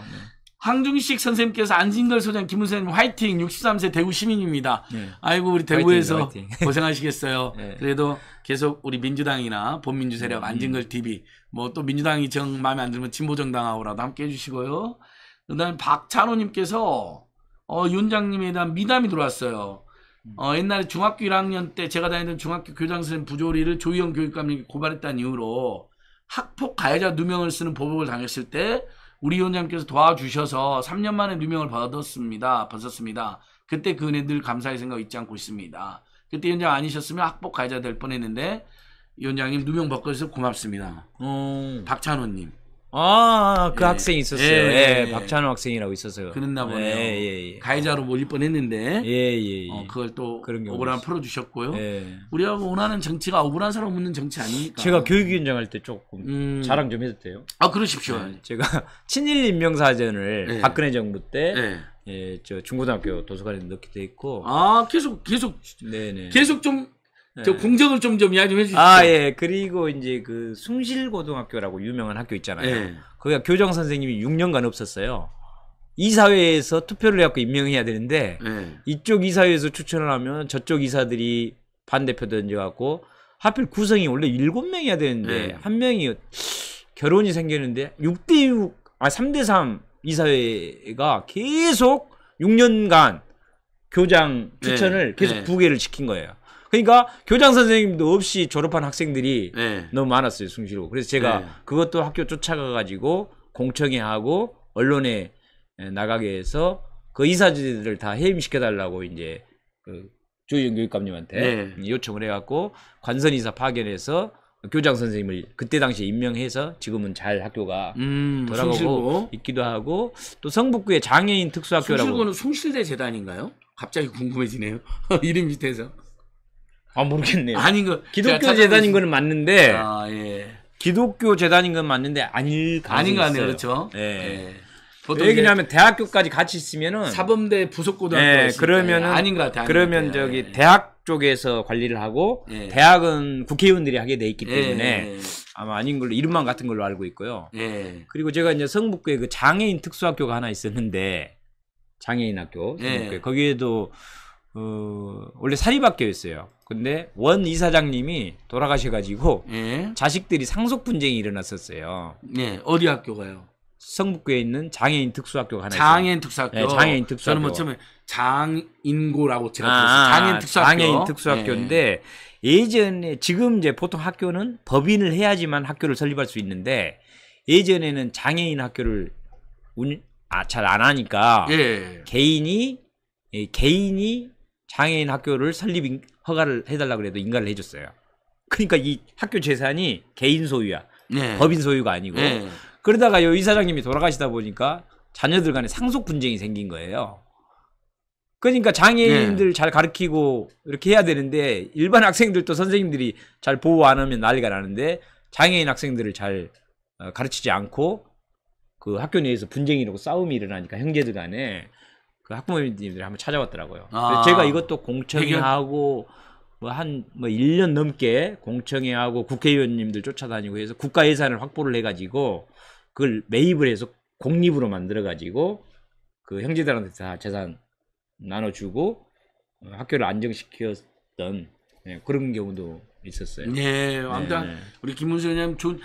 황중식 선생님께서 안진걸 소장 김은선님 화이팅 63세 대구 시민입니다. 네. 아이고 우리 대구에서 화이팅, 화이팅. 고생하시겠어요. 네. 그래도 계속 우리 민주당이나 본민주 세력 음. 안진걸 TV 뭐 또 민주당이 정 마음에 안 들면 진보 정당하고라도 함께 해주시고요. 그다음 박찬호님께서 어, 윤장님에 대한 미담이 들어왔어요. 음. 어, 옛날에 중학교 1학년 때 제가 다니던 중학교 교장 선생님 부조리를 조희영 교육감님이 고발했다는 이유로 학폭 가해자 누명을 쓰는 보복을 당했을 때 우리 위원장님께서 도와주셔서 3년 만에 누명을 벗었습니다. 벗었습니다. 그때 그 은혜 늘 감사의 생각 잊지 않고 있습니다. 그때 위원장 아니셨으면 학폭 가해자 될 뻔했는데 위원장님 누명 벗겨서 고맙습니다. 음. 박찬호님. 아, 그 예. 학생이 있었어요. 예, 예. 예, 예. 박찬호 학생이라고 있었어요. 그랬나 예, 보네요. 예, 예, 가해자로 몰릴 뻔했는데, 예, 예, 어, 그걸 또그 억울함 풀어주셨고요. 우리하고 원하는 정치가 억울한 사람 없는 정치 아니니까 제가 교육위원장 할 때 조금 음... 자랑 좀 해도 돼요? 아, 그러십시오. 제가 친일 인명사전을 박근혜 정부 때 예, 저 중고등학교 도서관에 넣게 돼 있고. 아, 계속 계속 네네. 네. 계속 좀저 네. 궁정을 좀 좀 이야기 좀해주세죠아 예. 그리고 이제 그 숭실고등학교라고 유명한 학교 있잖아요. 네. 예. 거기가 교장 선생님이 6년간 없었어요. 이사회에서 투표를 해갖고 임명해야 되는데 네. 이쪽 이사회에서 추천을 하면 저쪽 이사들이 반대표 던져갖고 하필 구성이 원래 7명이야 되는데 예. 한 명이 결혼이 생기는데 6대 6, 아 3대 3 이사회가 계속 6년간 교장 추천을 계속 부계를 시킨 거예요. 그러니까 교장 선생님도 없이 졸업한 학생들이 네. 너무 많았어요 숭실로 그래서 제가 네. 그것도 학교 쫓아가가지고 공청회 하고 언론에 나가게 해서 그 이사진들을 다 해임시켜달라고 이제 그 조희연 교육감님한테 네. 요청을 해갖고 관선 이사 파견해서 교장 선생님을 그때 당시에 임명해서 지금은 잘 학교가 음, 돌아가고 송실고. 있기도 하고 또 성북구의 장애인 특수학교라고 송실고는 실대 재단인가요? 갑자기 궁금해지네요 이름 밑에서 아 모르겠네요. 아니그 기독교 재단인 거는 맞는데 아 예. 기독교 재단인 건 맞는데 아닐 가능이 아닌 거 아니에요, 그렇죠? 예. 예. 보통 왜냐하면 대학교까지 같이 있으면은 사범대 부속고등학교 예, 그러면은 예, 아닌 것 같아요. 그러면 같아. 저기 대학 쪽에서 관리를 하고 예. 대학은 국회의원들이 하게 돼 있기 예, 때문에 아마 아닌 걸로 이름만 같은 걸로 알고 있고요. 예. 그리고 제가 이제 성북구에 그 장애인 특수학교가 하나 있었는데 장애인 학교 성북구에 거기에도 어, 원래 사립학교였어요. 근데 원 이사장님이 돌아가셔가지고 예. 자식들이 상속 분쟁이 일어났었어요. 네, 어디 학교가요? 성북구에 있는 장애인 특수학교가 하나 있어요. 장애인 특수학교. 네, 장애인 특수학교. 저는 어쩌면 뭐 장인고라고 제가 들었어요. 아, 장애인 특수학교. 장애인 특수학교인데 네. 예전에 지금 이제 보통 학교는 법인을 해야지만 학교를 설립할 수 있는데 예전에는 장애인 학교를 아, 잘 안 하니까 예. 개인이 예, 개인이 장애인 학교를 설립 허가를 해달라 그래도 인가를 해줬어요. 그러니까 이 학교 재산이 개인 소유야. 네. 법인 소유가 아니고. 네. 그러다가 요 이사장님이 돌아가시다 보니까 자녀들 간에 상속 분쟁이 생긴 거예요. 그러니까 장애인들 네. 잘 가르치고 이렇게 해야 되는데 일반 학생들도 선생님들이 잘 보호 안 하면 난리가 나는데 장애인 학생들을 잘 어, 가르치지 않고 그 학교 내에서 분쟁이라고 싸움이 일어나니까 형제들 간에 그 학부모님들이 한번 찾아왔더라고요. 아. 제가 이것도 공청회하고 뭐 한뭐 1년 넘게 공청회하고 국회의원님들 쫓아다니고 해서 국가 예산을 확보를 해 가지고 그걸 매입을 해서 공립으로 만들어 가지고 그 형제들한테 다 재산 나눠주고 어, 학교를 안정시켰던 네, 그런 경우도 있었어요. 네, 아무 네, 네. 우리 김문수 의원님 좋은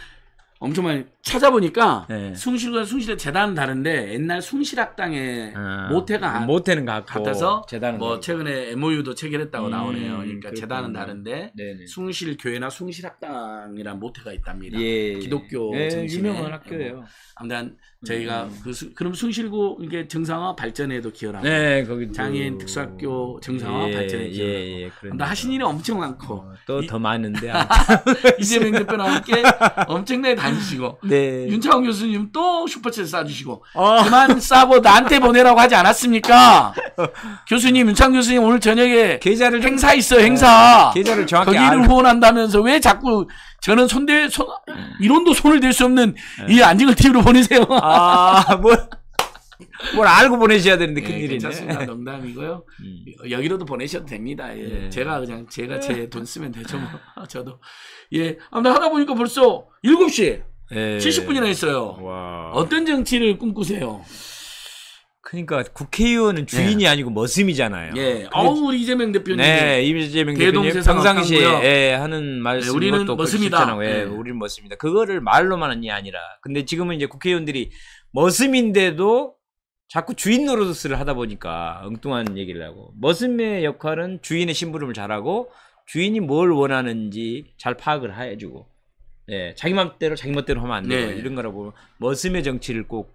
엄청 많이 찾아보니까 네. 숭실과 숭실의 재단은 다른데 옛날 숭실학당의 아, 모태가 아, 모태는 같고 같아서 재단은 뭐 최근에 MOU도 체결했다고 음, 나오네요. 그러니까 그렇군요. 재단은 다른데 네, 네. 숭실 교회나 숭실학당이란 모태가 있답니다. 예. 기독교 예, 정 유명한 학교예요. 뭐 아무튼 저희가 음. 그 그럼 숭실고 이게 정상화 발전에도 기여하고 네, 거기 장애인 특수학교 정상화 예, 발전에 기여하고 예, 예 그런데 하신 일이 엄청 많고 어, 또더 많은데 이재명 대표와 함께 엄청나게 다 다니시고 네. 윤창훈 교수님 또 슈퍼챗 쏴주시고 어. 그만 싸보 나한테 보내라고 하지 않았습니까? 교수님 윤창 교수님 오늘 저녁에 계좌를 행사 있어 네, 행사 네. 계좌를 정확히 거기를 알 후원한다면서 왜 자꾸 저는 손대 손 이론도 손을 댈 수 없는 네. 이 안징을 TV로 보내세요. 아뭐 뭘 알고 보내셔야 되는데 예, 큰 일이네. 괜찮습니다. 농담이고요. 음. 여기로도 보내셔도 됩니다. 예. 예. 제가 그냥 제가 제 돈 쓰면 되죠. 뭐. 저도 예. 아무튼 하다 보니까 벌써 7시 예. 70분이나 했어요. 와. 어떤 정치를 꿈꾸세요? 그러니까 국회의원은 주인이 예. 아니고 머슴이잖아요. 예. 어우 우리 이재명 대표님. 네, 이재명 대표님 평상시에 예, 하는 말씀 예, 네, 우리는 머슴 예, 예, 우리는 머슴이다. 그거를 말로만이 아니라 근데 지금은 이제 국회의원들이 머슴인데도 자꾸 주인 노릇을 하다 보니까 엉뚱한 얘기를 하고 머슴의 역할은 주인의 심부름을 잘하고 주인이 뭘 원하는지 잘 파악을 해주고 예, 자기 맘대로 자기 멋대로 하면 안 돼요. 네. 이런 거라 고 보면 머슴의 정치를 꼭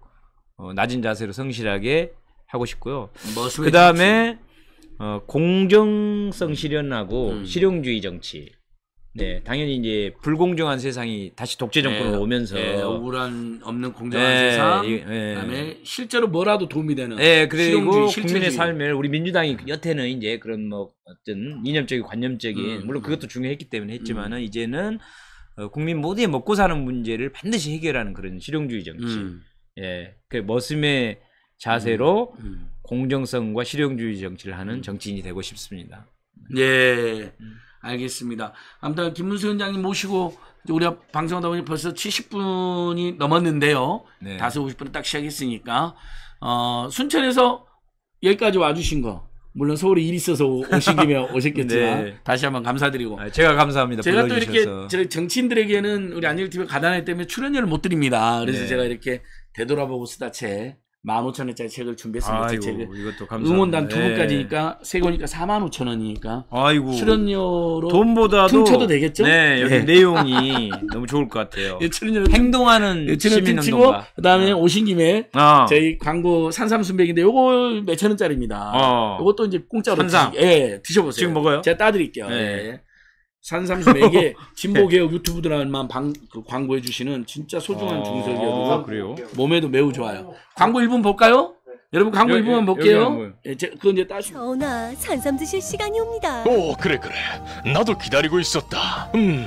어, 낮은 자세로 성실하게 하고 싶고요. 그 다음에 어, 공정성 실현하고 음. 실용주의 정치. 네, 당연히 이제 불공정한 세상이 다시 독재 정권으로 네, 오면서 네, 억울한 없는 공정한 네, 세상, 예, 예. 그다음에 실제로 뭐라도 도움이 되는, 예, 그리고 실용주의, 국민의 삶을 우리 민주당이 여태는 이제 그런 뭐 어떤 이념적인 관념적인 음, 물론 그것도 중요했기 때문에 했지만은 음. 이제는 어, 국민 모두의 먹고 사는 문제를 반드시 해결하는 그런 실용주의 정치, 음. 예, 그 머슴의 자세로 음, 음. 공정성과 실용주의 정치를 하는 음. 정치인이 되고 싶습니다. 예. 알겠습니다. 아무튼 김문수 위원장님 모시고 우리가 방송하다 보니 벌써 70분이 넘었는데요. 네. 다 50분 딱 시작했으니까 어, 순천에서 여기까지 와주신 거 물론 서울에 일 있어서 오시기면 오셨겠지만 네. 다시 한번 감사드리고 아, 제가 감사합니다. 제가 또 이렇게 저희 정치인들에게는 우리 안일TV 가단에 때문에 출연료를 못 드립니다. 그래서 네. 제가 이렇게 되돌아보고 쓰다채 15,000원짜리 책을 준비했습니다. 아이고, 책을. 이것도 감사합니다. 응원단 두 분까지니까 예. 세 권이니까 45,000원이니까. 아이고. 출연료로 돈보다도 쳐도 되겠죠? 네, 여기 네. 내용이 너무 좋을 것 같아요. 예, 출연료 행동하는 예, 시민 치고 그다음에 어. 오신 김에 어. 저희 광고 산삼순백인데 요거 몇천 원짜리입니다. 어. 요것도 이제 공짜로 산삼. 예, 드셔 보세요. 지금 먹어요? 제가 따 드릴게요. 네. 예. 산삼수에게 네. 진보개혁 유튜브들만 방, 그 광고해 주시는 진짜 소중한 아, 중설기업이고 아, 그래요? 몸에도 매우 좋아요. 광고 1분 볼까요? 여러분 광고 여 1분만 볼게요. 예, 제, 그건 이제 따시. 전화 산삼 드실 시간이 옵니다. 오, 그래 그래. 나도 기다리고 있었다. 음,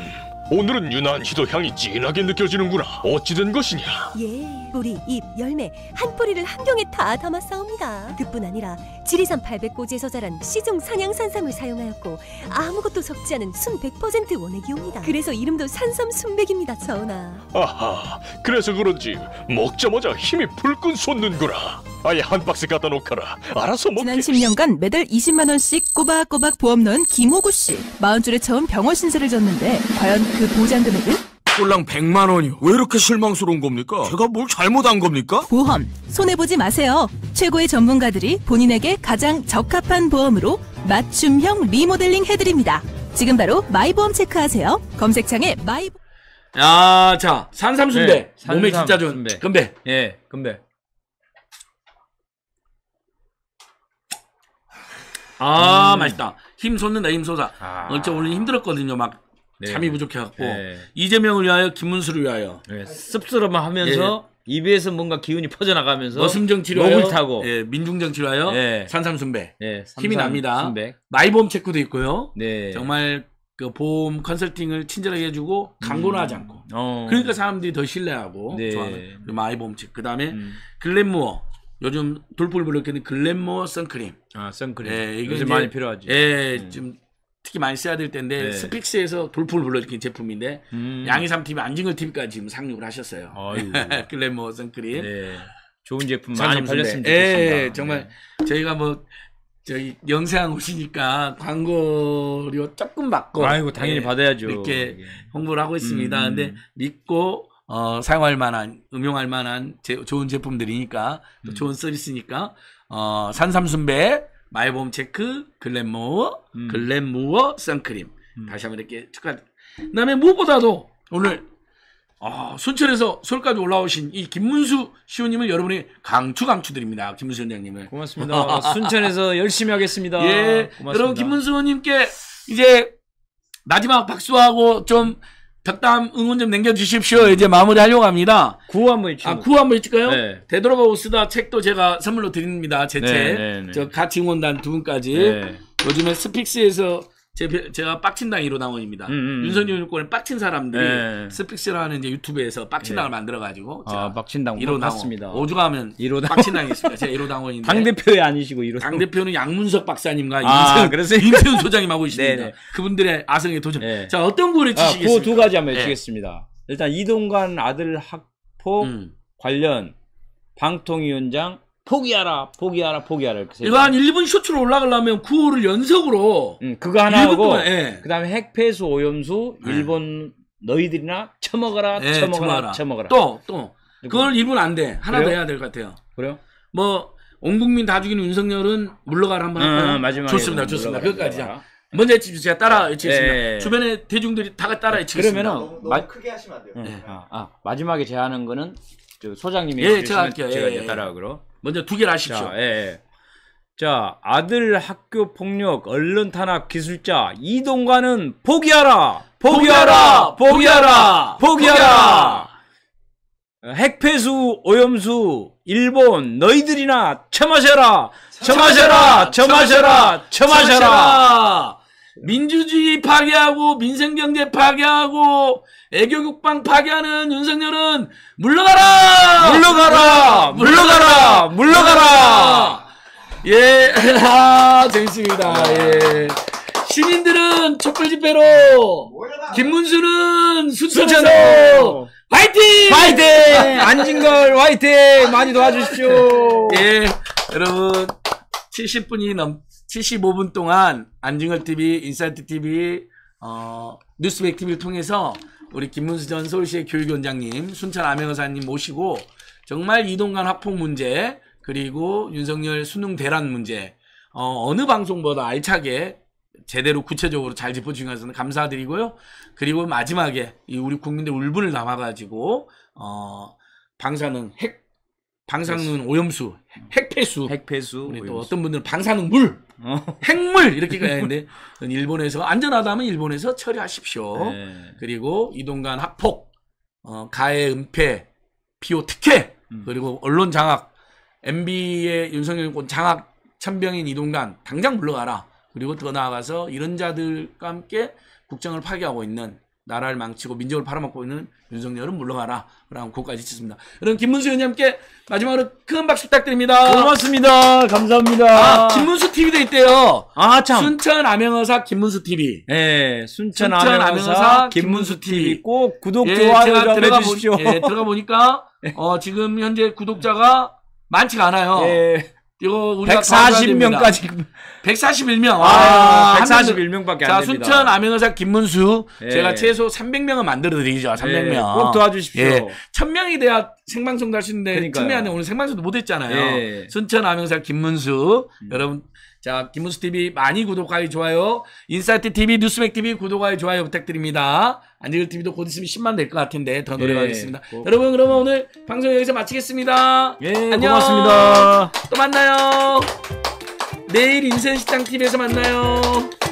오늘은 유난히도 향이 진하게 느껴지는구나. 어찌된 것이냐? 예, 뿌리, 잎, 열매 한 뿌리를 한경에다 담아 싸옵니다 그뿐 아니라 지리산 800고지에서 자란 시중 산양산삼을 사용하였고 아무것도 섞지 않은 순 100% 원액이옵니다. 그래서 이름도 산삼 순백입니다, 전하. 아하, 그래서 그런지 먹자마자 힘이 불끈 솟는구나. 아예 한 박스 갖다 놓거라. 알아서 먹게. 지난 10년간 매달 20만 원씩 꼬박꼬박 보험 넣은 김호구 씨. 4 0 줄에 처음 병원 신세를 졌는데 과연 그 보장 금액은? 꼴랑 100만 원이요. 왜 이렇게 실망스러운 겁니까? 제가 뭘 잘못한 겁니까? 보험 손해보지 마세요. 최고의 전문가들이 본인에게 가장 적합한 보험으로 맞춤형 리모델링 해드립니다. 지금 바로 마이보험 체크하세요. 검색창에 마이. 아, 자 산삼순대 네, 산삼, 몸에 진짜 좋은 순대. 금배. 예, 금배. 아 음. 맛있다. 힘 솟는다 힘 솟아. 아. 어째 오늘 힘들었거든요. 막 네. 잠이 부족해갖고 네. 예. 이재명을 위하여 김문수를 위하여 네. 씁쓸함을 하면서 입에서 예. 뭔가 기운이 퍼져나가면서 머슴정 치료하 목을 타고 예, 민중정 치료하여 예. 산삼순배 예, 삼삼, 힘이 납니다. 순백. 마이보험 체크도 있고요. 네. 정말 그 보험 컨설팅을 친절하게 해주고 광고는 음. 하지 않고 어. 그러니까 사람들이 더 신뢰하고 네. 좋아하는 그 마이보험 체크 그 다음에 음. 글램무어 요즘 돌풀 부르는 글램무어 선크림 아 선크림 예, 이게 요즘 많이 필요하지. 예, 음. 지 특히 많이 써야 될 텐데 네. 스픽스에서 돌풍을 불러일으킨 제품인데 음. 양이삼 팀이 안징을 팀까지 지금 상륙을 하셨어요. 글래머 선크림. 네. 좋은 제품 많이 팔렸습니다 예, 예, 정말 네. 저희가 뭐 저희 영상 오시니까 광고료 조금 받고 아이고 당연히 예, 받아야죠. 이렇게 예. 홍보를 하고 있습니다. 음. 근데 믿고 어, 사용할 만한, 응용할 만한 제, 좋은 제품들이니까, 음. 좋은 서비스니까, 어, 산삼순배, 마이봄 체크, 글램모어, 음. 글램모어 선크림. 음. 다시 한번 이렇게 축하. 그다음에 무엇보다도 오늘 어, 순천에서 서울까지 올라오신 이 김문수 시호님을 여러분이 강추 강추드립니다. 김문수 원장님을 고맙습니다. 순천에서 열심히 하겠습니다. 예, 고맙습니다. 여러분 김문수 님께 이제 마지막 박수하고 좀 덕담 응원 좀 남겨주십시오. 이제 마무리하려고 합니다. 구호 한번 해주세요. 아, 구호 한번 해줄까요? 네. 되돌아봐 고쓰다 책도 제가 선물로 드립니다. 제 네, 책. 네, 네. 저 같이 응원단 두 분까지. 요즘에 스픽스에서 제, 제가 빡친 당이로 나온입니다. 음, 음, 음, 윤석열 정권의 빡친 사람들이 예. 네. 스픽스라는 이제 유튜브에서 빡친 예. 당을 만들어가지고 아, 제가 아, 빡친 당 이로 나왔습니다. 오죽하면 이로당... 빡친 당이 있습니다. 제가 이로 당원인데 당 대표에 아니시고 이로 당 대표는 양문석 박사님과 아, 임세훈, 임세훈 소장님 하고 있습니다. 네네. 네. 그분들의 아성의 도전. 네. 자 어떤 분을 치시겠습니까? 아, 그두 가지 한번 여쭙겠습니다. 예. 네. 일단 이동관 아들 학폭 음. 관련 방통위원장 포기하라, 포기하라, 포기하라. 이렇게 이한 1분 쇼트로 올라가려면 9호를 연속으로. 음, 그거 하나 하고, 예. 그 다음에 핵폐수 오염수, 예. 일본 너희들이나 처먹어라, 예, 처먹어라, 처먹어라, 또, 또. 그걸 일본 안 돼. 하나 그래요? 더 해야 될 것 같아요. 그래요? 뭐, 온 국민 다 죽이는 윤석열은 물러가라 한번 음, 할까요? 아, 마지막에 좋습니다, 좋습니다. 끝까지. 자. 먼저 해치죠. 제가 따라 네. 해치겠습니다. 예. 주변의 대중들이 다 따라 네. 해치겠습니다. 그러면은 너무, 너무 크게 하시면 안 돼요. 예. 아, 아, 마지막에 제가 하는 거는 저 소장님이 예, 제가 할게요. 제가 예, 예, 예. 따라하기로. 먼저 두 개를 아십시오. 자, 예, 예. 자, 아들 학교 폭력 언론 탄압 기술자 이동관은 포기하라. 포기하라. 포기하라. 포기하라. 핵폐수 오염수 일본 너희들이나 처마셔라. 처마셔라. 처마셔라. 처마셔라. 민주주의 파괴하고 민생경제 파괴하고 애교국방 파괴하는 윤석열은 물러가라! 물러가라! 물러가라! 예, 아, 재밌습니다. 예. 신인들은 촛불 집회로, 김문수는 순천으로 화이팅! 화이팅! 안진걸 화이팅! 많이 도와주십시오. 예, 여러분 70분이 넘 75분 동안 안진걸 TV, 인사이트 TV, 어, 뉴스백 TV를 통해서 우리 김문수 전 서울시의 교육원장님, 위 순천 아명어사님 모시고 정말 이동간 학폭 문제 그리고 윤석열 수능 대란 문제 어, 어느 방송보다 알차게 제대로 구체적으로 잘 짚어주셔서 감사드리고요. 그리고 마지막에 이 우리 국민들 울분을 담아가지고 어, 방사능 핵 방사능 오염수, 핵폐수, 핵폐수, 우리 오염수. 또 어떤 분들은 방사능 물, 어. 핵물 이렇게 가야 하는데 일본에서 안전하다면 일본에서 처리하십시오. 네. 그리고 이동간 학폭, 어, 가해 은폐, 피오 특혜, 음. 그리고 언론 장악 MB의 윤석열 정 장악 천병인 이동관 당장 물러가라. 그리고 더 나아가서 이런 자들과 함께 국정을 파괴하고 있는 나라를 망치고 민족을 팔아먹고 있는 윤석열은 물러가라. 라고 고까지 짓습니다. 여러분 김문수 의원님께 마지막으로 큰 박수 부탁드립니다. 고맙습니다. 감사합니다. 아, 김문수 TV도 있대요. 아, 참. 순천 아명어사 김문수 TV. 예, 네, 순천, 순천 암행어사 김문수 TV. 꼭 구독, 예, 좋아요 좀 들어가 해십시오 예, 들어가 보니까 예. 어, 지금 현재 구독자가 많지가 않아요. 예. 이거 우리가 140명까지 141명. 아, 141명밖에 자, 됩니다. 자, 순천 암행의사 김문수 예. 제가 최소 300명을 만들어 드리죠. 300명. 예. 꼭 도와주십시오. 예. 1000명이 돼야 생방송도 할수 있는데 틈에 안에 오늘 생방송도 못 했잖아요. 예. 순천 암행의사 김문수 음. 여러분 자, 김문수 TV 많이 구독하여 좋아요. 인사이트 TV, 뉴스맥 TV 구독하여 좋아요 부탁드립니다. 안재글 TV도 곧 있으면 10만 될 것 같은데 더 예, 노력하겠습니다. 예, 여러분 그러면 오늘 방송 여기서 마치겠습니다. 예, 안녕. 고맙습니다. 또 만나요. 내일 인생시장 TV에서 만나요.